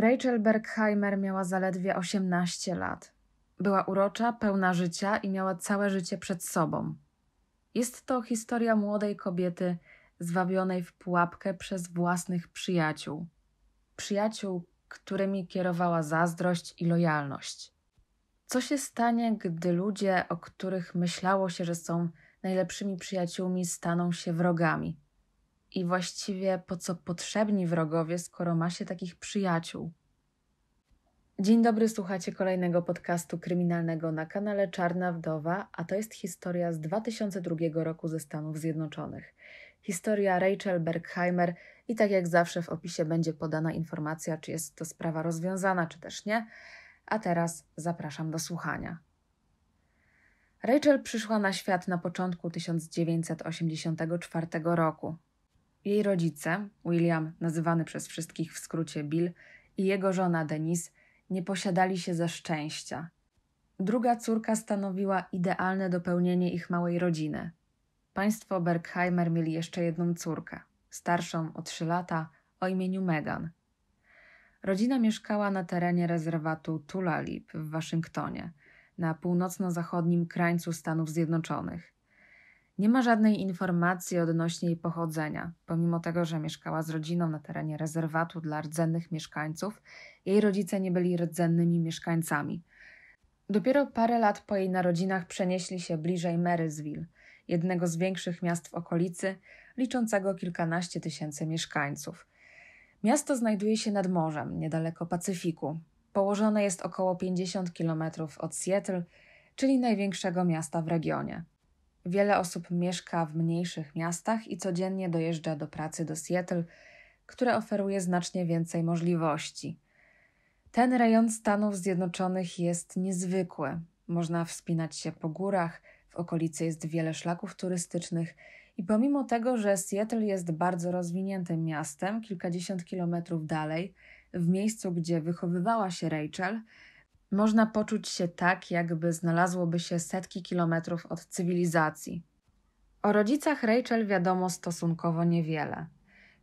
Rachel Bergheimer miała zaledwie 18 lat. Była urocza, pełna życia i miała całe życie przed sobą. Jest to historia młodej kobiety zwabionej w pułapkę przez własnych przyjaciół. Przyjaciół, którymi kierowała zazdrość i lojalność. Co się stanie, gdy ludzie, o których myślało się, że są najlepszymi przyjaciółmi, staną się wrogami? I właściwie po co potrzebni wrogowie, skoro ma się takich przyjaciół? Dzień dobry, słuchacie kolejnego podcastu kryminalnego na kanale Czarna Wdowa, a to jest historia z 2002 roku ze Stanów Zjednoczonych. Historia Rachel Bergheimer i tak jak zawsze w opisie będzie podana informacja, czy jest to sprawa rozwiązana, czy też nie. A teraz zapraszam do słuchania. Rachel przyszła na świat na początku 1984 roku. Jej rodzice, William, nazywany przez wszystkich w skrócie Bill, i jego żona Denise, nie posiadali się ze szczęścia. Druga córka stanowiła idealne dopełnienie ich małej rodziny. Państwo Bergheimer mieli jeszcze jedną córkę, starszą o trzy lata, o imieniu Megan. Rodzina mieszkała na terenie rezerwatu Tulalip w Waszyngtonie, na północno-zachodnim krańcu Stanów Zjednoczonych. Nie ma żadnej informacji odnośnie jej pochodzenia. Pomimo tego, że mieszkała z rodziną na terenie rezerwatu dla rdzennych mieszkańców, jej rodzice nie byli rdzennymi mieszkańcami. Dopiero parę lat po jej narodzinach przenieśli się bliżej Marysville, jednego z większych miast w okolicy, liczącego kilkanaście tysięcy mieszkańców. Miasto znajduje się nad morzem, niedaleko Pacyfiku. Położone jest około 50 km od Seattle, czyli największego miasta w regionie. Wiele osób mieszka w mniejszych miastach i codziennie dojeżdża do pracy do Seattle, które oferuje znacznie więcej możliwości. Ten rejon Stanów Zjednoczonych jest niezwykły. Można wspinać się po górach, w okolicy jest wiele szlaków turystycznych i pomimo tego, że Seattle jest bardzo rozwiniętym miastem, kilkadziesiąt kilometrów dalej, w miejscu, gdzie wychowywała się Rachel, można poczuć się tak, jakby znalazłoby się setki kilometrów od cywilizacji. O rodzicach Rachel wiadomo stosunkowo niewiele.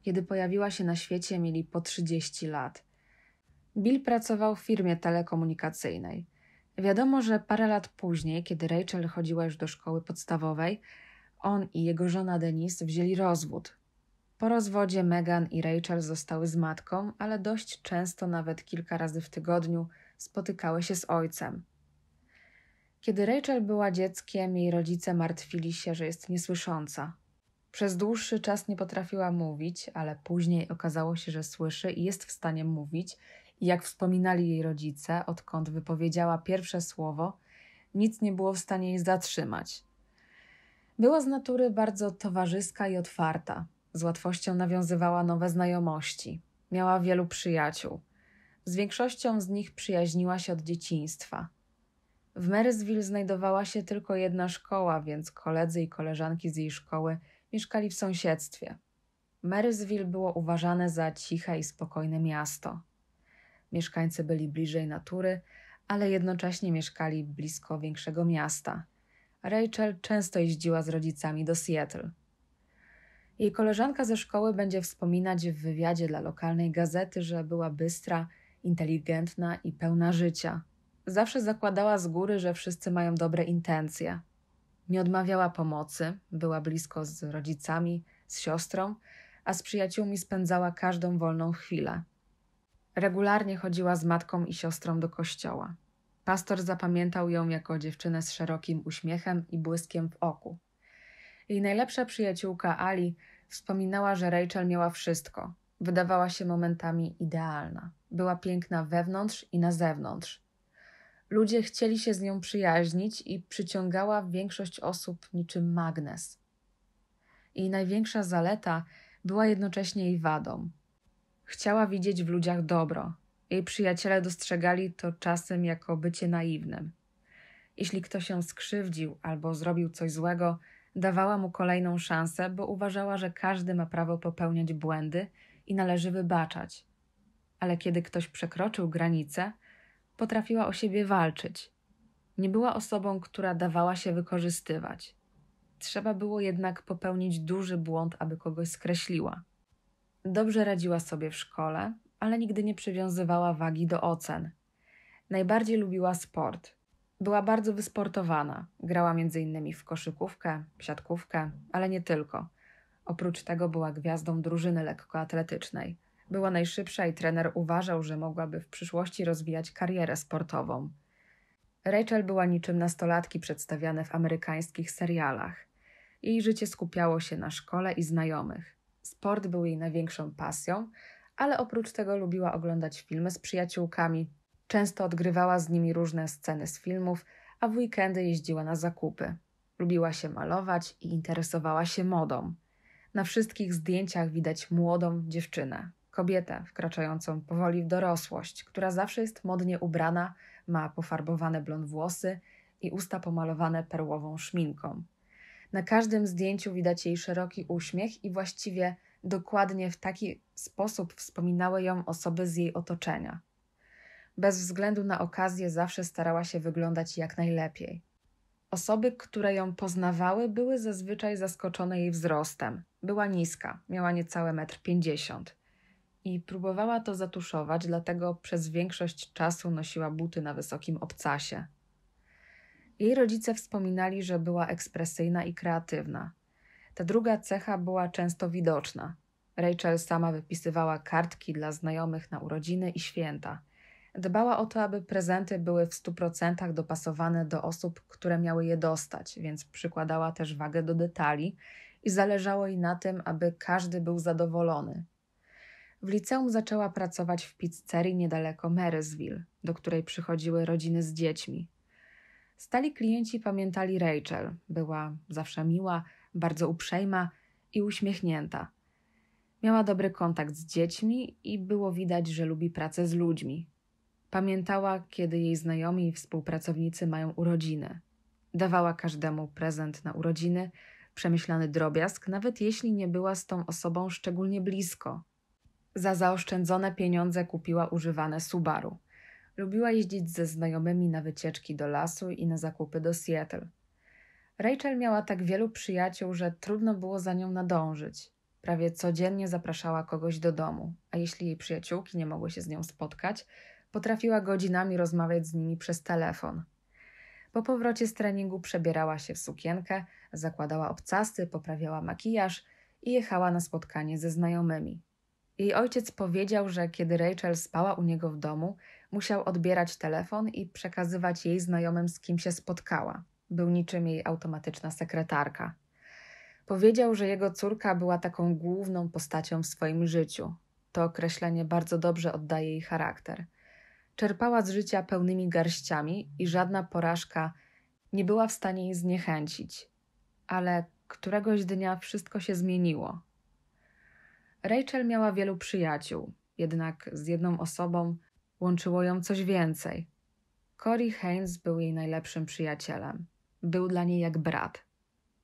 Kiedy pojawiła się na świecie, mieli po 30 lat. Bill pracował w firmie telekomunikacyjnej. Wiadomo, że parę lat później, kiedy Rachel chodziła już do szkoły podstawowej, on i jego żona Denise wzięli rozwód. Po rozwodzie Meghan i Rachel zostały z matką, ale dość często, nawet kilka razy w tygodniu, spotykały się z ojcem. Kiedy Rachel była dzieckiem, jej rodzice martwili się, że jest niesłysząca. Przez dłuższy czas nie potrafiła mówić, ale później okazało się, że słyszy i jest w stanie mówić. I jak wspominali jej rodzice, odkąd wypowiedziała pierwsze słowo, nic nie było w stanie jej zatrzymać. Była z natury bardzo towarzyska i otwarta. Z łatwością nawiązywała nowe znajomości. Miała wielu przyjaciół. Z większością z nich przyjaźniła się od dzieciństwa. W Marysville znajdowała się tylko jedna szkoła, więc koledzy i koleżanki z jej szkoły mieszkali w sąsiedztwie. Marysville było uważane za ciche i spokojne miasto. Mieszkańcy byli bliżej natury, ale jednocześnie mieszkali blisko większego miasta. Rachel często jeździła z rodzicami do Seattle. Jej koleżanka ze szkoły będzie wspominać w wywiadzie dla lokalnej gazety, że była bystra inteligentna i pełna życia. Zawsze zakładała z góry, że wszyscy mają dobre intencje. Nie odmawiała pomocy, była blisko z rodzicami, z siostrą, a z przyjaciółmi spędzała każdą wolną chwilę. Regularnie chodziła z matką i siostrą do kościoła. Pastor zapamiętał ją jako dziewczynę z szerokim uśmiechem i błyskiem w oku. Jej najlepsza przyjaciółka Ali wspominała, że Rachel miała wszystko. Wydawała się momentami idealna była piękna wewnątrz i na zewnątrz. Ludzie chcieli się z nią przyjaźnić i przyciągała większość osób niczym magnes. Jej największa zaleta była jednocześnie jej wadą. Chciała widzieć w ludziach dobro. Jej przyjaciele dostrzegali to czasem jako bycie naiwnym. Jeśli ktoś ją skrzywdził albo zrobił coś złego, dawała mu kolejną szansę, bo uważała, że każdy ma prawo popełniać błędy i należy wybaczać ale kiedy ktoś przekroczył granicę, potrafiła o siebie walczyć. Nie była osobą, która dawała się wykorzystywać. Trzeba było jednak popełnić duży błąd, aby kogoś skreśliła. Dobrze radziła sobie w szkole, ale nigdy nie przywiązywała wagi do ocen. Najbardziej lubiła sport. Była bardzo wysportowana. Grała m.in. w koszykówkę, siatkówkę, ale nie tylko. Oprócz tego była gwiazdą drużyny lekkoatletycznej. Była najszybsza i trener uważał, że mogłaby w przyszłości rozwijać karierę sportową. Rachel była niczym nastolatki przedstawiane w amerykańskich serialach. Jej życie skupiało się na szkole i znajomych. Sport był jej największą pasją, ale oprócz tego lubiła oglądać filmy z przyjaciółkami, często odgrywała z nimi różne sceny z filmów, a w weekendy jeździła na zakupy. Lubiła się malować i interesowała się modą. Na wszystkich zdjęciach widać młodą dziewczynę. Kobietę wkraczającą powoli w dorosłość, która zawsze jest modnie ubrana, ma pofarbowane blond włosy i usta pomalowane perłową szminką. Na każdym zdjęciu widać jej szeroki uśmiech i właściwie dokładnie w taki sposób wspominały ją osoby z jej otoczenia. Bez względu na okazję zawsze starała się wyglądać jak najlepiej. Osoby, które ją poznawały, były zazwyczaj zaskoczone jej wzrostem. Była niska, miała niecałe metr pięćdziesiąt i próbowała to zatuszować, dlatego przez większość czasu nosiła buty na wysokim obcasie. Jej rodzice wspominali, że była ekspresyjna i kreatywna. Ta druga cecha była często widoczna. Rachel sama wypisywała kartki dla znajomych na urodziny i święta. Dbała o to, aby prezenty były w 100% dopasowane do osób, które miały je dostać, więc przykładała też wagę do detali i zależało jej na tym, aby każdy był zadowolony, w liceum zaczęła pracować w pizzerii niedaleko Marysville, do której przychodziły rodziny z dziećmi. Stali klienci pamiętali Rachel. Była zawsze miła, bardzo uprzejma i uśmiechnięta. Miała dobry kontakt z dziećmi i było widać, że lubi pracę z ludźmi. Pamiętała, kiedy jej znajomi i współpracownicy mają urodziny. Dawała każdemu prezent na urodziny, przemyślany drobiazg, nawet jeśli nie była z tą osobą szczególnie blisko. Za zaoszczędzone pieniądze kupiła używane Subaru. Lubiła jeździć ze znajomymi na wycieczki do lasu i na zakupy do Seattle. Rachel miała tak wielu przyjaciół, że trudno było za nią nadążyć. Prawie codziennie zapraszała kogoś do domu, a jeśli jej przyjaciółki nie mogły się z nią spotkać, potrafiła godzinami rozmawiać z nimi przez telefon. Po powrocie z treningu przebierała się w sukienkę, zakładała obcasy, poprawiała makijaż i jechała na spotkanie ze znajomymi. Jej ojciec powiedział, że kiedy Rachel spała u niego w domu, musiał odbierać telefon i przekazywać jej znajomym, z kim się spotkała. Był niczym jej automatyczna sekretarka. Powiedział, że jego córka była taką główną postacią w swoim życiu. To określenie bardzo dobrze oddaje jej charakter. Czerpała z życia pełnymi garściami i żadna porażka nie była w stanie jej zniechęcić. Ale któregoś dnia wszystko się zmieniło. Rachel miała wielu przyjaciół, jednak z jedną osobą łączyło ją coś więcej. Cory Haynes był jej najlepszym przyjacielem. Był dla niej jak brat.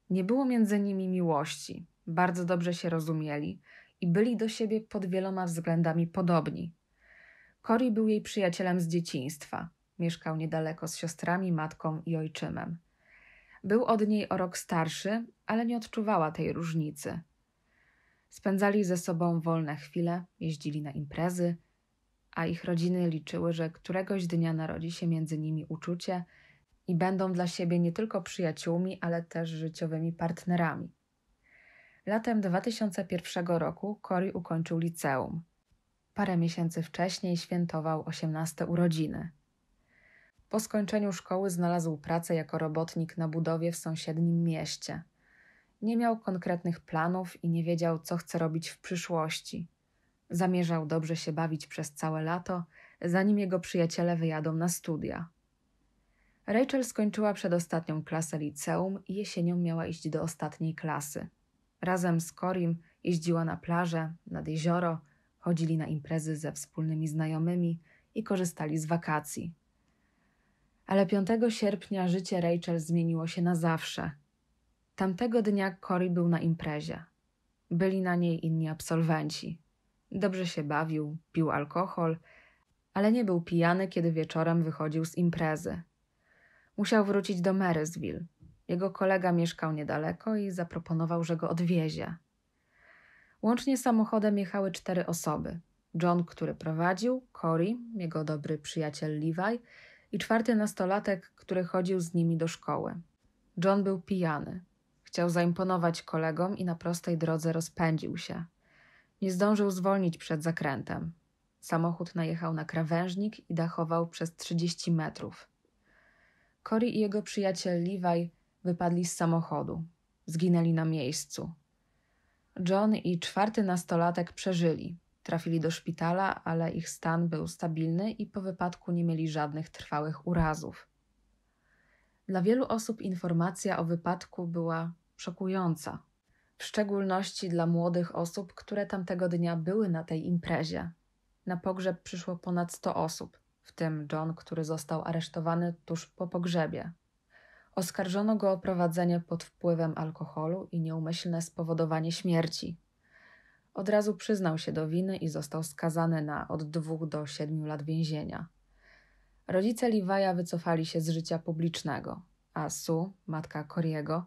Nie było między nimi miłości, bardzo dobrze się rozumieli i byli do siebie pod wieloma względami podobni. Cory był jej przyjacielem z dzieciństwa. Mieszkał niedaleko z siostrami, matką i ojczymem. Był od niej o rok starszy, ale nie odczuwała tej różnicy. Spędzali ze sobą wolne chwile, jeździli na imprezy, a ich rodziny liczyły, że któregoś dnia narodzi się między nimi uczucie i będą dla siebie nie tylko przyjaciółmi, ale też życiowymi partnerami. Latem 2001 roku Cory ukończył liceum. Parę miesięcy wcześniej świętował 18 urodziny. Po skończeniu szkoły znalazł pracę jako robotnik na budowie w sąsiednim mieście. Nie miał konkretnych planów i nie wiedział, co chce robić w przyszłości. Zamierzał dobrze się bawić przez całe lato, zanim jego przyjaciele wyjadą na studia. Rachel skończyła przedostatnią klasę liceum i jesienią miała iść do ostatniej klasy. Razem z Corim jeździła na plażę, nad jezioro, chodzili na imprezy ze wspólnymi znajomymi i korzystali z wakacji. Ale 5 sierpnia życie Rachel zmieniło się na zawsze. Tamtego dnia Cory był na imprezie. Byli na niej inni absolwenci. Dobrze się bawił, pił alkohol, ale nie był pijany, kiedy wieczorem wychodził z imprezy. Musiał wrócić do Marysville. Jego kolega mieszkał niedaleko i zaproponował, że go odwiezie. Łącznie samochodem jechały cztery osoby. John, który prowadził, Cory, jego dobry przyjaciel Levi i czwarty nastolatek, który chodził z nimi do szkoły. John był pijany. Chciał zaimponować kolegom i na prostej drodze rozpędził się. Nie zdążył zwolnić przed zakrętem. Samochód najechał na krawężnik i dachował przez 30 metrów. Cory i jego przyjaciel Levi wypadli z samochodu. Zginęli na miejscu. John i czwarty nastolatek przeżyli. Trafili do szpitala, ale ich stan był stabilny i po wypadku nie mieli żadnych trwałych urazów. Dla wielu osób informacja o wypadku była szokująca, w szczególności dla młodych osób, które tamtego dnia były na tej imprezie. Na pogrzeb przyszło ponad 100 osób, w tym John, który został aresztowany tuż po pogrzebie. Oskarżono go o prowadzenie pod wpływem alkoholu i nieumyślne spowodowanie śmierci. Od razu przyznał się do winy i został skazany na od dwóch do siedmiu lat więzienia. Rodzice Liwaja wycofali się z życia publicznego, a Su, matka Koriego,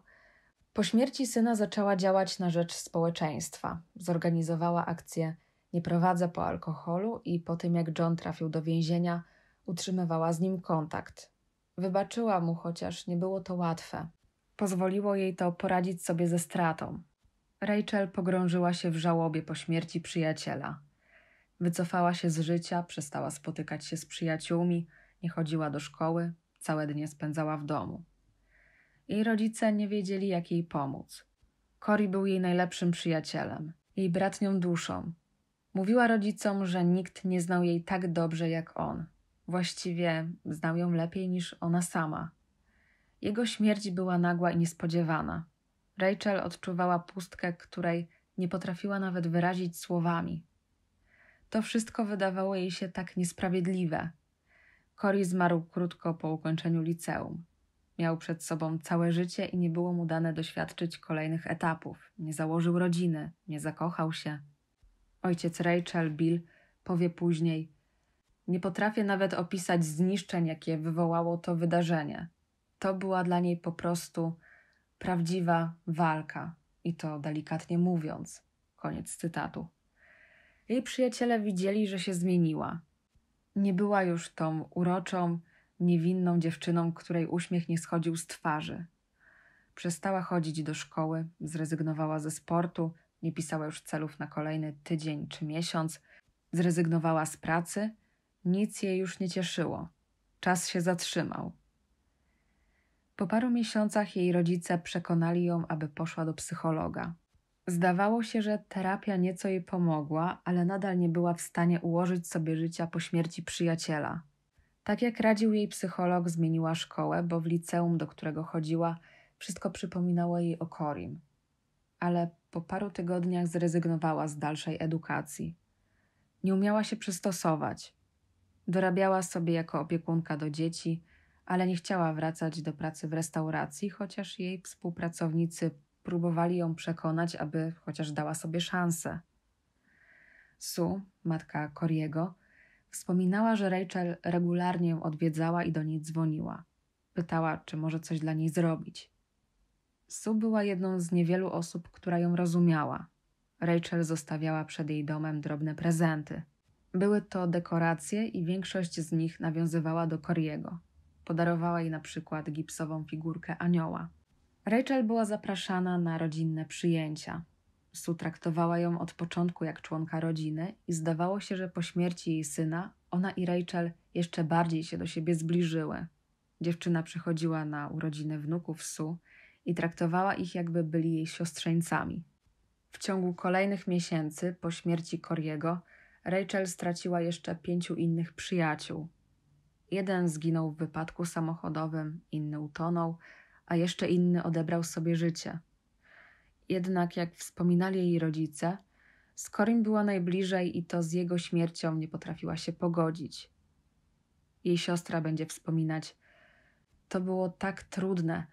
po śmierci syna zaczęła działać na rzecz społeczeństwa. Zorganizowała akcję Nie prowadzę po alkoholu i po tym jak John trafił do więzienia, utrzymywała z nim kontakt. Wybaczyła mu, chociaż nie było to łatwe. Pozwoliło jej to poradzić sobie ze stratą. Rachel pogrążyła się w żałobie po śmierci przyjaciela. Wycofała się z życia, przestała spotykać się z przyjaciółmi, nie chodziła do szkoły, całe dnie spędzała w domu. Jej rodzice nie wiedzieli, jak jej pomóc. Cory był jej najlepszym przyjacielem, jej bratnią duszą. Mówiła rodzicom, że nikt nie znał jej tak dobrze jak on. Właściwie znał ją lepiej niż ona sama. Jego śmierć była nagła i niespodziewana. Rachel odczuwała pustkę, której nie potrafiła nawet wyrazić słowami. To wszystko wydawało jej się tak niesprawiedliwe. Cory zmarł krótko po ukończeniu liceum. Miał przed sobą całe życie i nie było mu dane doświadczyć kolejnych etapów. Nie założył rodziny, nie zakochał się. Ojciec Rachel, Bill, powie później: Nie potrafię nawet opisać zniszczeń, jakie wywołało to wydarzenie. To była dla niej po prostu prawdziwa walka, i to delikatnie mówiąc. Koniec cytatu. Jej przyjaciele widzieli, że się zmieniła. Nie była już tą uroczą, niewinną dziewczyną, której uśmiech nie schodził z twarzy. Przestała chodzić do szkoły, zrezygnowała ze sportu, nie pisała już celów na kolejny tydzień czy miesiąc, zrezygnowała z pracy, nic jej już nie cieszyło. Czas się zatrzymał. Po paru miesiącach jej rodzice przekonali ją, aby poszła do psychologa. Zdawało się, że terapia nieco jej pomogła, ale nadal nie była w stanie ułożyć sobie życia po śmierci przyjaciela. Tak jak radził jej psycholog, zmieniła szkołę, bo w liceum, do którego chodziła, wszystko przypominało jej o Korim. Ale po paru tygodniach zrezygnowała z dalszej edukacji. Nie umiała się przystosować. Dorabiała sobie jako opiekunka do dzieci, ale nie chciała wracać do pracy w restauracji, chociaż jej współpracownicy próbowali ją przekonać, aby chociaż dała sobie szansę. Su, matka Koriego, Wspominała, że Rachel regularnie ją odwiedzała i do niej dzwoniła. Pytała, czy może coś dla niej zrobić. Sue była jedną z niewielu osób, która ją rozumiała. Rachel zostawiała przed jej domem drobne prezenty. Były to dekoracje i większość z nich nawiązywała do Koriego. Podarowała jej na przykład gipsową figurkę anioła. Rachel była zapraszana na rodzinne przyjęcia prostu traktowała ją od początku jak członka rodziny i zdawało się, że po śmierci jej syna ona i Rachel jeszcze bardziej się do siebie zbliżyły. Dziewczyna przychodziła na urodziny wnuków Su i traktowała ich jakby byli jej siostrzeńcami. W ciągu kolejnych miesięcy po śmierci Koriego Rachel straciła jeszcze pięciu innych przyjaciół. Jeden zginął w wypadku samochodowym, inny utonął, a jeszcze inny odebrał sobie życie – jednak jak wspominali jej rodzice, z Corim była najbliżej i to z jego śmiercią nie potrafiła się pogodzić. Jej siostra będzie wspominać: To było tak trudne.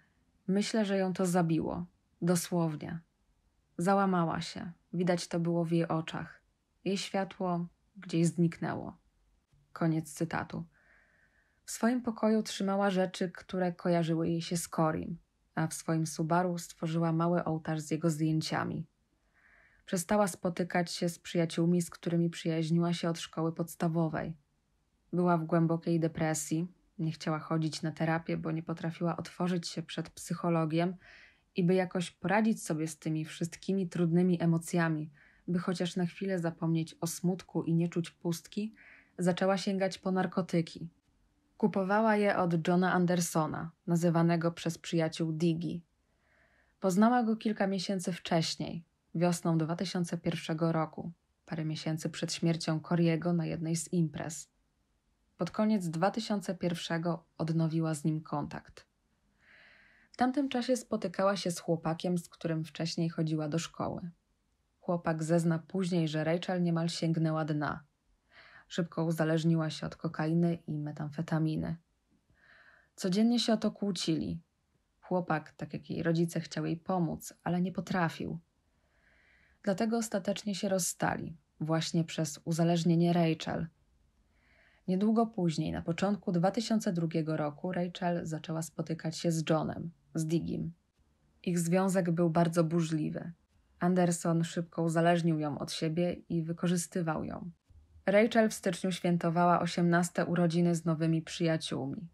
Myślę, że ją to zabiło. Dosłownie. Załamała się. Widać to było w jej oczach. Jej światło gdzieś zniknęło. Koniec cytatu. W swoim pokoju trzymała rzeczy, które kojarzyły jej się z Corim a w swoim Subaru stworzyła mały ołtarz z jego zdjęciami. Przestała spotykać się z przyjaciółmi, z którymi przyjaźniła się od szkoły podstawowej. Była w głębokiej depresji, nie chciała chodzić na terapię, bo nie potrafiła otworzyć się przed psychologiem i by jakoś poradzić sobie z tymi wszystkimi trudnymi emocjami, by chociaż na chwilę zapomnieć o smutku i nie czuć pustki, zaczęła sięgać po narkotyki, Kupowała je od Johna Andersona, nazywanego przez przyjaciół Digi. Poznała go kilka miesięcy wcześniej, wiosną 2001 roku, parę miesięcy przed śmiercią Koriego na jednej z imprez. Pod koniec 2001 odnowiła z nim kontakt. W tamtym czasie spotykała się z chłopakiem, z którym wcześniej chodziła do szkoły. Chłopak zezna później, że Rachel niemal sięgnęła dna – Szybko uzależniła się od kokainy i metamfetaminy. Codziennie się o to kłócili. Chłopak, tak jak jej rodzice, chciał jej pomóc, ale nie potrafił. Dlatego ostatecznie się rozstali, właśnie przez uzależnienie Rachel. Niedługo później, na początku 2002 roku, Rachel zaczęła spotykać się z Johnem, z Digim. Ich związek był bardzo burzliwy. Anderson szybko uzależnił ją od siebie i wykorzystywał ją. Rachel w styczniu świętowała 18 urodziny z nowymi przyjaciółmi.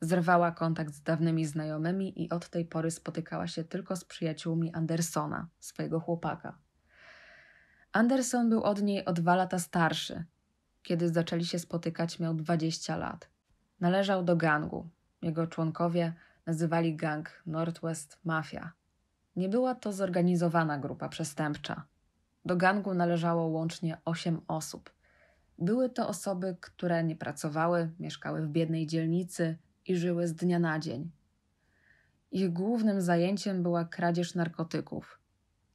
Zerwała kontakt z dawnymi znajomymi i od tej pory spotykała się tylko z przyjaciółmi Andersona, swojego chłopaka. Anderson był od niej o dwa lata starszy. Kiedy zaczęli się spotykać, miał 20 lat. Należał do gangu. Jego członkowie nazywali gang Northwest Mafia. Nie była to zorganizowana grupa przestępcza. Do gangu należało łącznie 8 osób. Były to osoby, które nie pracowały, mieszkały w biednej dzielnicy i żyły z dnia na dzień. Ich głównym zajęciem była kradzież narkotyków.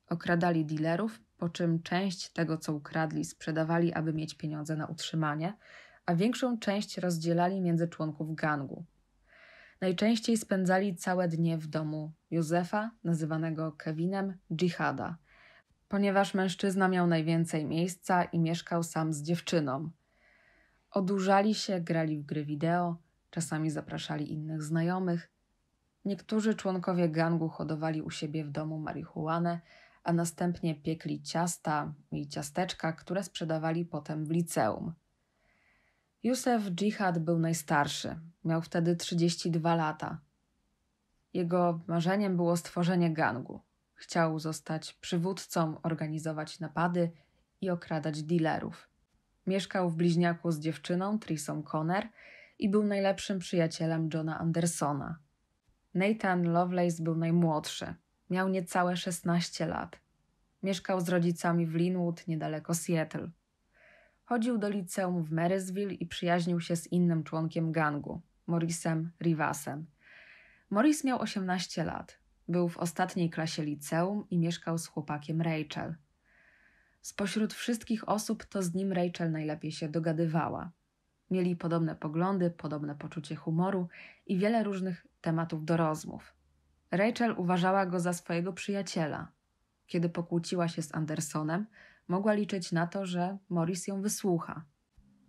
Okradali dealerów, po czym część tego, co ukradli, sprzedawali, aby mieć pieniądze na utrzymanie, a większą część rozdzielali między członków gangu. Najczęściej spędzali całe dnie w domu Józefa, nazywanego Kevinem, dżihada – ponieważ mężczyzna miał najwięcej miejsca i mieszkał sam z dziewczyną. Odurzali się, grali w gry wideo, czasami zapraszali innych znajomych. Niektórzy członkowie gangu hodowali u siebie w domu marihuanę, a następnie piekli ciasta i ciasteczka, które sprzedawali potem w liceum. Józef Dżihad był najstarszy, miał wtedy 32 lata. Jego marzeniem było stworzenie gangu. Chciał zostać przywódcą, organizować napady i okradać dealerów. Mieszkał w bliźniaku z dziewczyną Trisą Conner i był najlepszym przyjacielem Johna Andersona. Nathan Lovelace był najmłodszy. Miał niecałe 16 lat. Mieszkał z rodzicami w Linwood, niedaleko Seattle. Chodził do liceum w Marysville i przyjaźnił się z innym członkiem gangu, Morrisem Rivasem. Morris miał 18 lat. Był w ostatniej klasie liceum i mieszkał z chłopakiem Rachel. Spośród wszystkich osób to z nim Rachel najlepiej się dogadywała. Mieli podobne poglądy, podobne poczucie humoru i wiele różnych tematów do rozmów. Rachel uważała go za swojego przyjaciela. Kiedy pokłóciła się z Andersonem, mogła liczyć na to, że Morris ją wysłucha.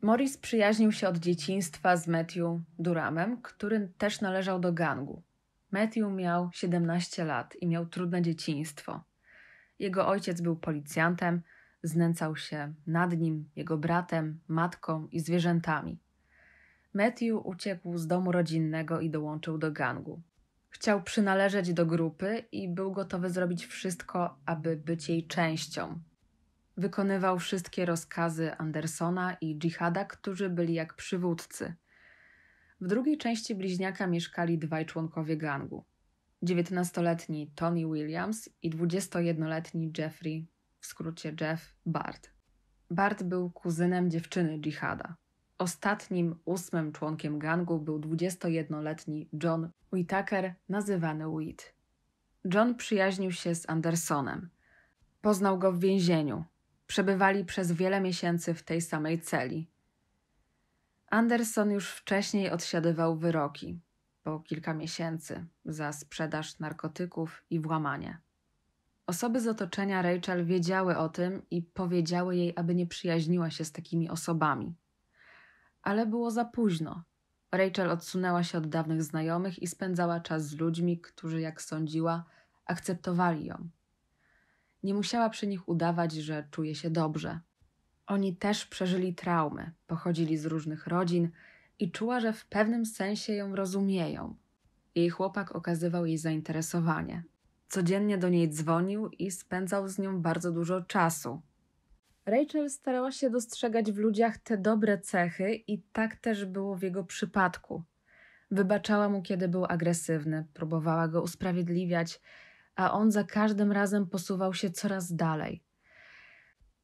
Morris przyjaźnił się od dzieciństwa z Matthew Duramem, który też należał do gangu. Matthew miał 17 lat i miał trudne dzieciństwo. Jego ojciec był policjantem, znęcał się nad nim, jego bratem, matką i zwierzętami. Matthew uciekł z domu rodzinnego i dołączył do gangu. Chciał przynależeć do grupy i był gotowy zrobić wszystko, aby być jej częścią. Wykonywał wszystkie rozkazy Andersona i Dżihada, którzy byli jak przywódcy – w drugiej części bliźniaka mieszkali dwaj członkowie gangu. 19-letni Tony Williams i 21-letni Jeffrey, w skrócie Jeff, Bart. Bart był kuzynem dziewczyny Dżihada. Ostatnim ósmym członkiem gangu był 21-letni John Whitaker, nazywany Wheat. John przyjaźnił się z Andersonem. Poznał go w więzieniu. Przebywali przez wiele miesięcy w tej samej celi. Anderson już wcześniej odsiadywał wyroki, po kilka miesięcy, za sprzedaż narkotyków i włamanie. Osoby z otoczenia Rachel wiedziały o tym i powiedziały jej, aby nie przyjaźniła się z takimi osobami. Ale było za późno. Rachel odsunęła się od dawnych znajomych i spędzała czas z ludźmi, którzy, jak sądziła, akceptowali ją. Nie musiała przy nich udawać, że czuje się dobrze. Oni też przeżyli traumy, pochodzili z różnych rodzin i czuła, że w pewnym sensie ją rozumieją. Jej chłopak okazywał jej zainteresowanie. Codziennie do niej dzwonił i spędzał z nią bardzo dużo czasu. Rachel starała się dostrzegać w ludziach te dobre cechy i tak też było w jego przypadku. Wybaczała mu, kiedy był agresywny, próbowała go usprawiedliwiać, a on za każdym razem posuwał się coraz dalej.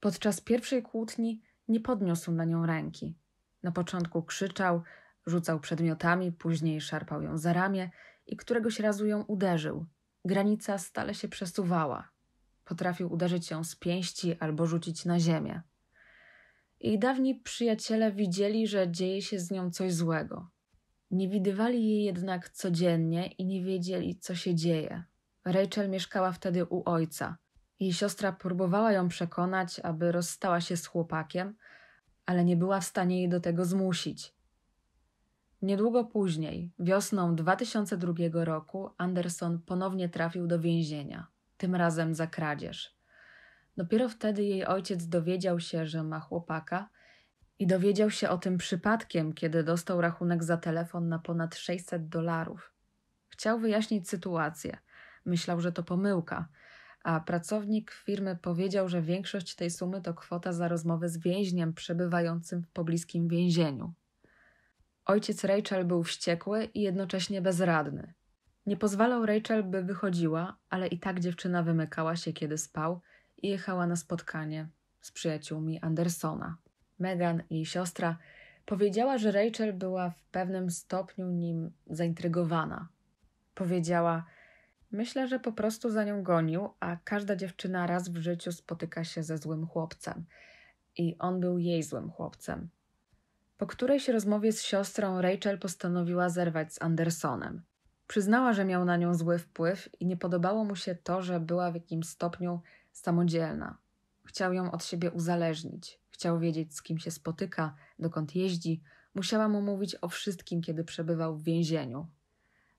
Podczas pierwszej kłótni nie podniósł na nią ręki. Na początku krzyczał, rzucał przedmiotami, później szarpał ją za ramię i któregoś razu ją uderzył. Granica stale się przesuwała. Potrafił uderzyć ją z pięści albo rzucić na ziemię. Jej dawni przyjaciele widzieli, że dzieje się z nią coś złego. Nie widywali jej jednak codziennie i nie wiedzieli, co się dzieje. Rachel mieszkała wtedy u ojca. Jej siostra próbowała ją przekonać, aby rozstała się z chłopakiem, ale nie była w stanie jej do tego zmusić. Niedługo później, wiosną 2002 roku, Anderson ponownie trafił do więzienia, tym razem za kradzież. Dopiero wtedy jej ojciec dowiedział się, że ma chłopaka i dowiedział się o tym przypadkiem, kiedy dostał rachunek za telefon na ponad 600 dolarów. Chciał wyjaśnić sytuację. Myślał, że to pomyłka – a pracownik firmy powiedział, że większość tej sumy to kwota za rozmowę z więźniem przebywającym w pobliskim więzieniu. Ojciec Rachel był wściekły i jednocześnie bezradny. Nie pozwalał Rachel, by wychodziła, ale i tak dziewczyna wymykała się, kiedy spał i jechała na spotkanie z przyjaciółmi Andersona. Megan, jej siostra, powiedziała, że Rachel była w pewnym stopniu nim zaintrygowana. Powiedziała, Myślę, że po prostu za nią gonił, a każda dziewczyna raz w życiu spotyka się ze złym chłopcem. I on był jej złym chłopcem. Po którejś rozmowie z siostrą Rachel postanowiła zerwać z Andersonem. Przyznała, że miał na nią zły wpływ i nie podobało mu się to, że była w jakimś stopniu samodzielna. Chciał ją od siebie uzależnić, chciał wiedzieć, z kim się spotyka, dokąd jeździ, musiała mu mówić o wszystkim, kiedy przebywał w więzieniu,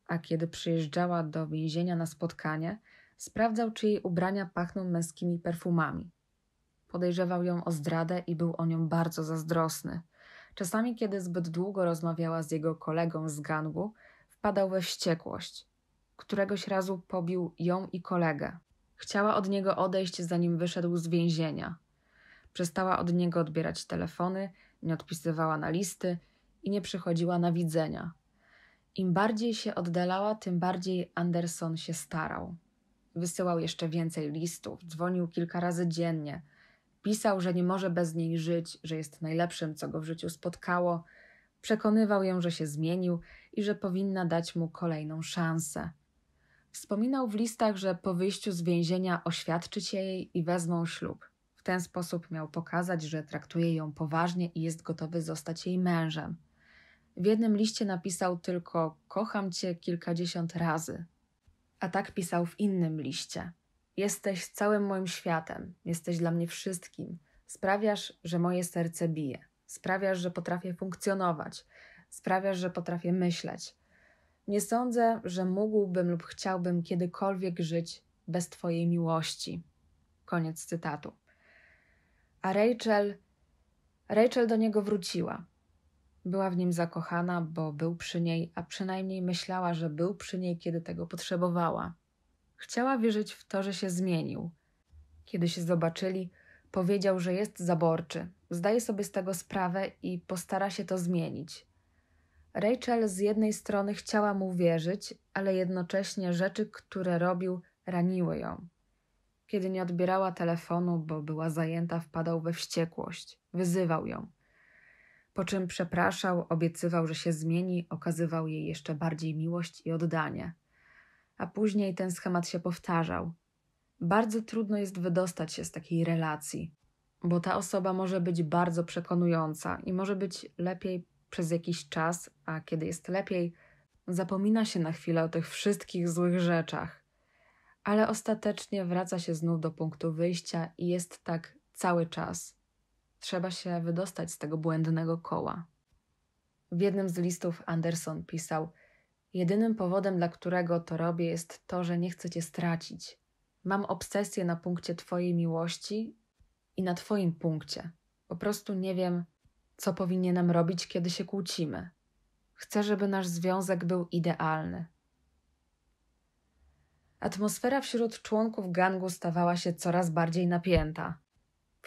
a kiedy przyjeżdżała do więzienia na spotkanie, sprawdzał, czy jej ubrania pachną męskimi perfumami. Podejrzewał ją o zdradę i był o nią bardzo zazdrosny. Czasami, kiedy zbyt długo rozmawiała z jego kolegą z gangu, wpadał we wściekłość. Któregoś razu pobił ją i kolegę. Chciała od niego odejść, zanim wyszedł z więzienia. Przestała od niego odbierać telefony, nie odpisywała na listy i nie przychodziła na widzenia. Im bardziej się oddalała, tym bardziej Anderson się starał. Wysyłał jeszcze więcej listów, dzwonił kilka razy dziennie. Pisał, że nie może bez niej żyć, że jest najlepszym, co go w życiu spotkało. Przekonywał ją, że się zmienił i że powinna dać mu kolejną szansę. Wspominał w listach, że po wyjściu z więzienia oświadczy się jej i wezmą ślub. W ten sposób miał pokazać, że traktuje ją poważnie i jest gotowy zostać jej mężem. W jednym liście napisał tylko kocham cię kilkadziesiąt razy, a tak pisał w innym liście. Jesteś całym moim światem, jesteś dla mnie wszystkim. Sprawiasz, że moje serce bije, sprawiasz, że potrafię funkcjonować, sprawiasz, że potrafię myśleć. Nie sądzę, że mógłbym lub chciałbym kiedykolwiek żyć bez Twojej miłości. Koniec cytatu. A Rachel, Rachel do niego wróciła. Była w nim zakochana, bo był przy niej, a przynajmniej myślała, że był przy niej, kiedy tego potrzebowała. Chciała wierzyć w to, że się zmienił. Kiedy się zobaczyli, powiedział, że jest zaborczy, zdaje sobie z tego sprawę i postara się to zmienić. Rachel z jednej strony chciała mu wierzyć, ale jednocześnie rzeczy, które robił, raniły ją. Kiedy nie odbierała telefonu, bo była zajęta, wpadał we wściekłość, wyzywał ją. Po czym przepraszał, obiecywał, że się zmieni, okazywał jej jeszcze bardziej miłość i oddanie. A później ten schemat się powtarzał. Bardzo trudno jest wydostać się z takiej relacji, bo ta osoba może być bardzo przekonująca i może być lepiej przez jakiś czas, a kiedy jest lepiej, zapomina się na chwilę o tych wszystkich złych rzeczach. Ale ostatecznie wraca się znów do punktu wyjścia i jest tak cały czas. Trzeba się wydostać z tego błędnego koła. W jednym z listów Anderson pisał: Jedynym powodem, dla którego to robię, jest to, że nie chcę cię stracić. Mam obsesję na punkcie Twojej miłości i na Twoim punkcie. Po prostu nie wiem, co powinienem robić, kiedy się kłócimy. Chcę, żeby nasz związek był idealny. Atmosfera wśród członków gangu stawała się coraz bardziej napięta.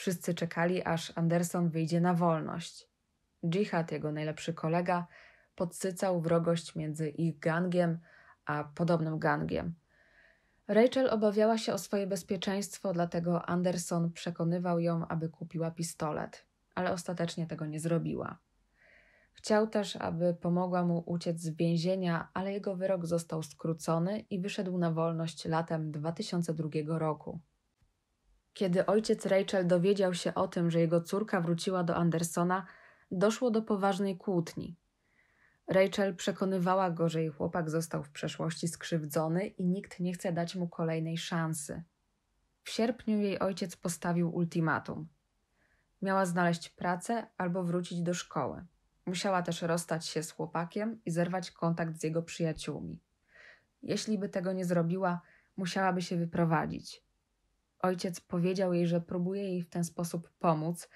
Wszyscy czekali, aż Anderson wyjdzie na wolność. Dżihad, jego najlepszy kolega, podsycał wrogość między ich gangiem a podobnym gangiem. Rachel obawiała się o swoje bezpieczeństwo, dlatego Anderson przekonywał ją, aby kupiła pistolet, ale ostatecznie tego nie zrobiła. Chciał też, aby pomogła mu uciec z więzienia, ale jego wyrok został skrócony i wyszedł na wolność latem 2002 roku. Kiedy ojciec Rachel dowiedział się o tym, że jego córka wróciła do Andersona, doszło do poważnej kłótni. Rachel przekonywała go, że jej chłopak został w przeszłości skrzywdzony i nikt nie chce dać mu kolejnej szansy. W sierpniu jej ojciec postawił ultimatum. Miała znaleźć pracę albo wrócić do szkoły. Musiała też rozstać się z chłopakiem i zerwać kontakt z jego przyjaciółmi. Jeśli by tego nie zrobiła, musiałaby się wyprowadzić. Ojciec powiedział jej, że próbuje jej w ten sposób pomóc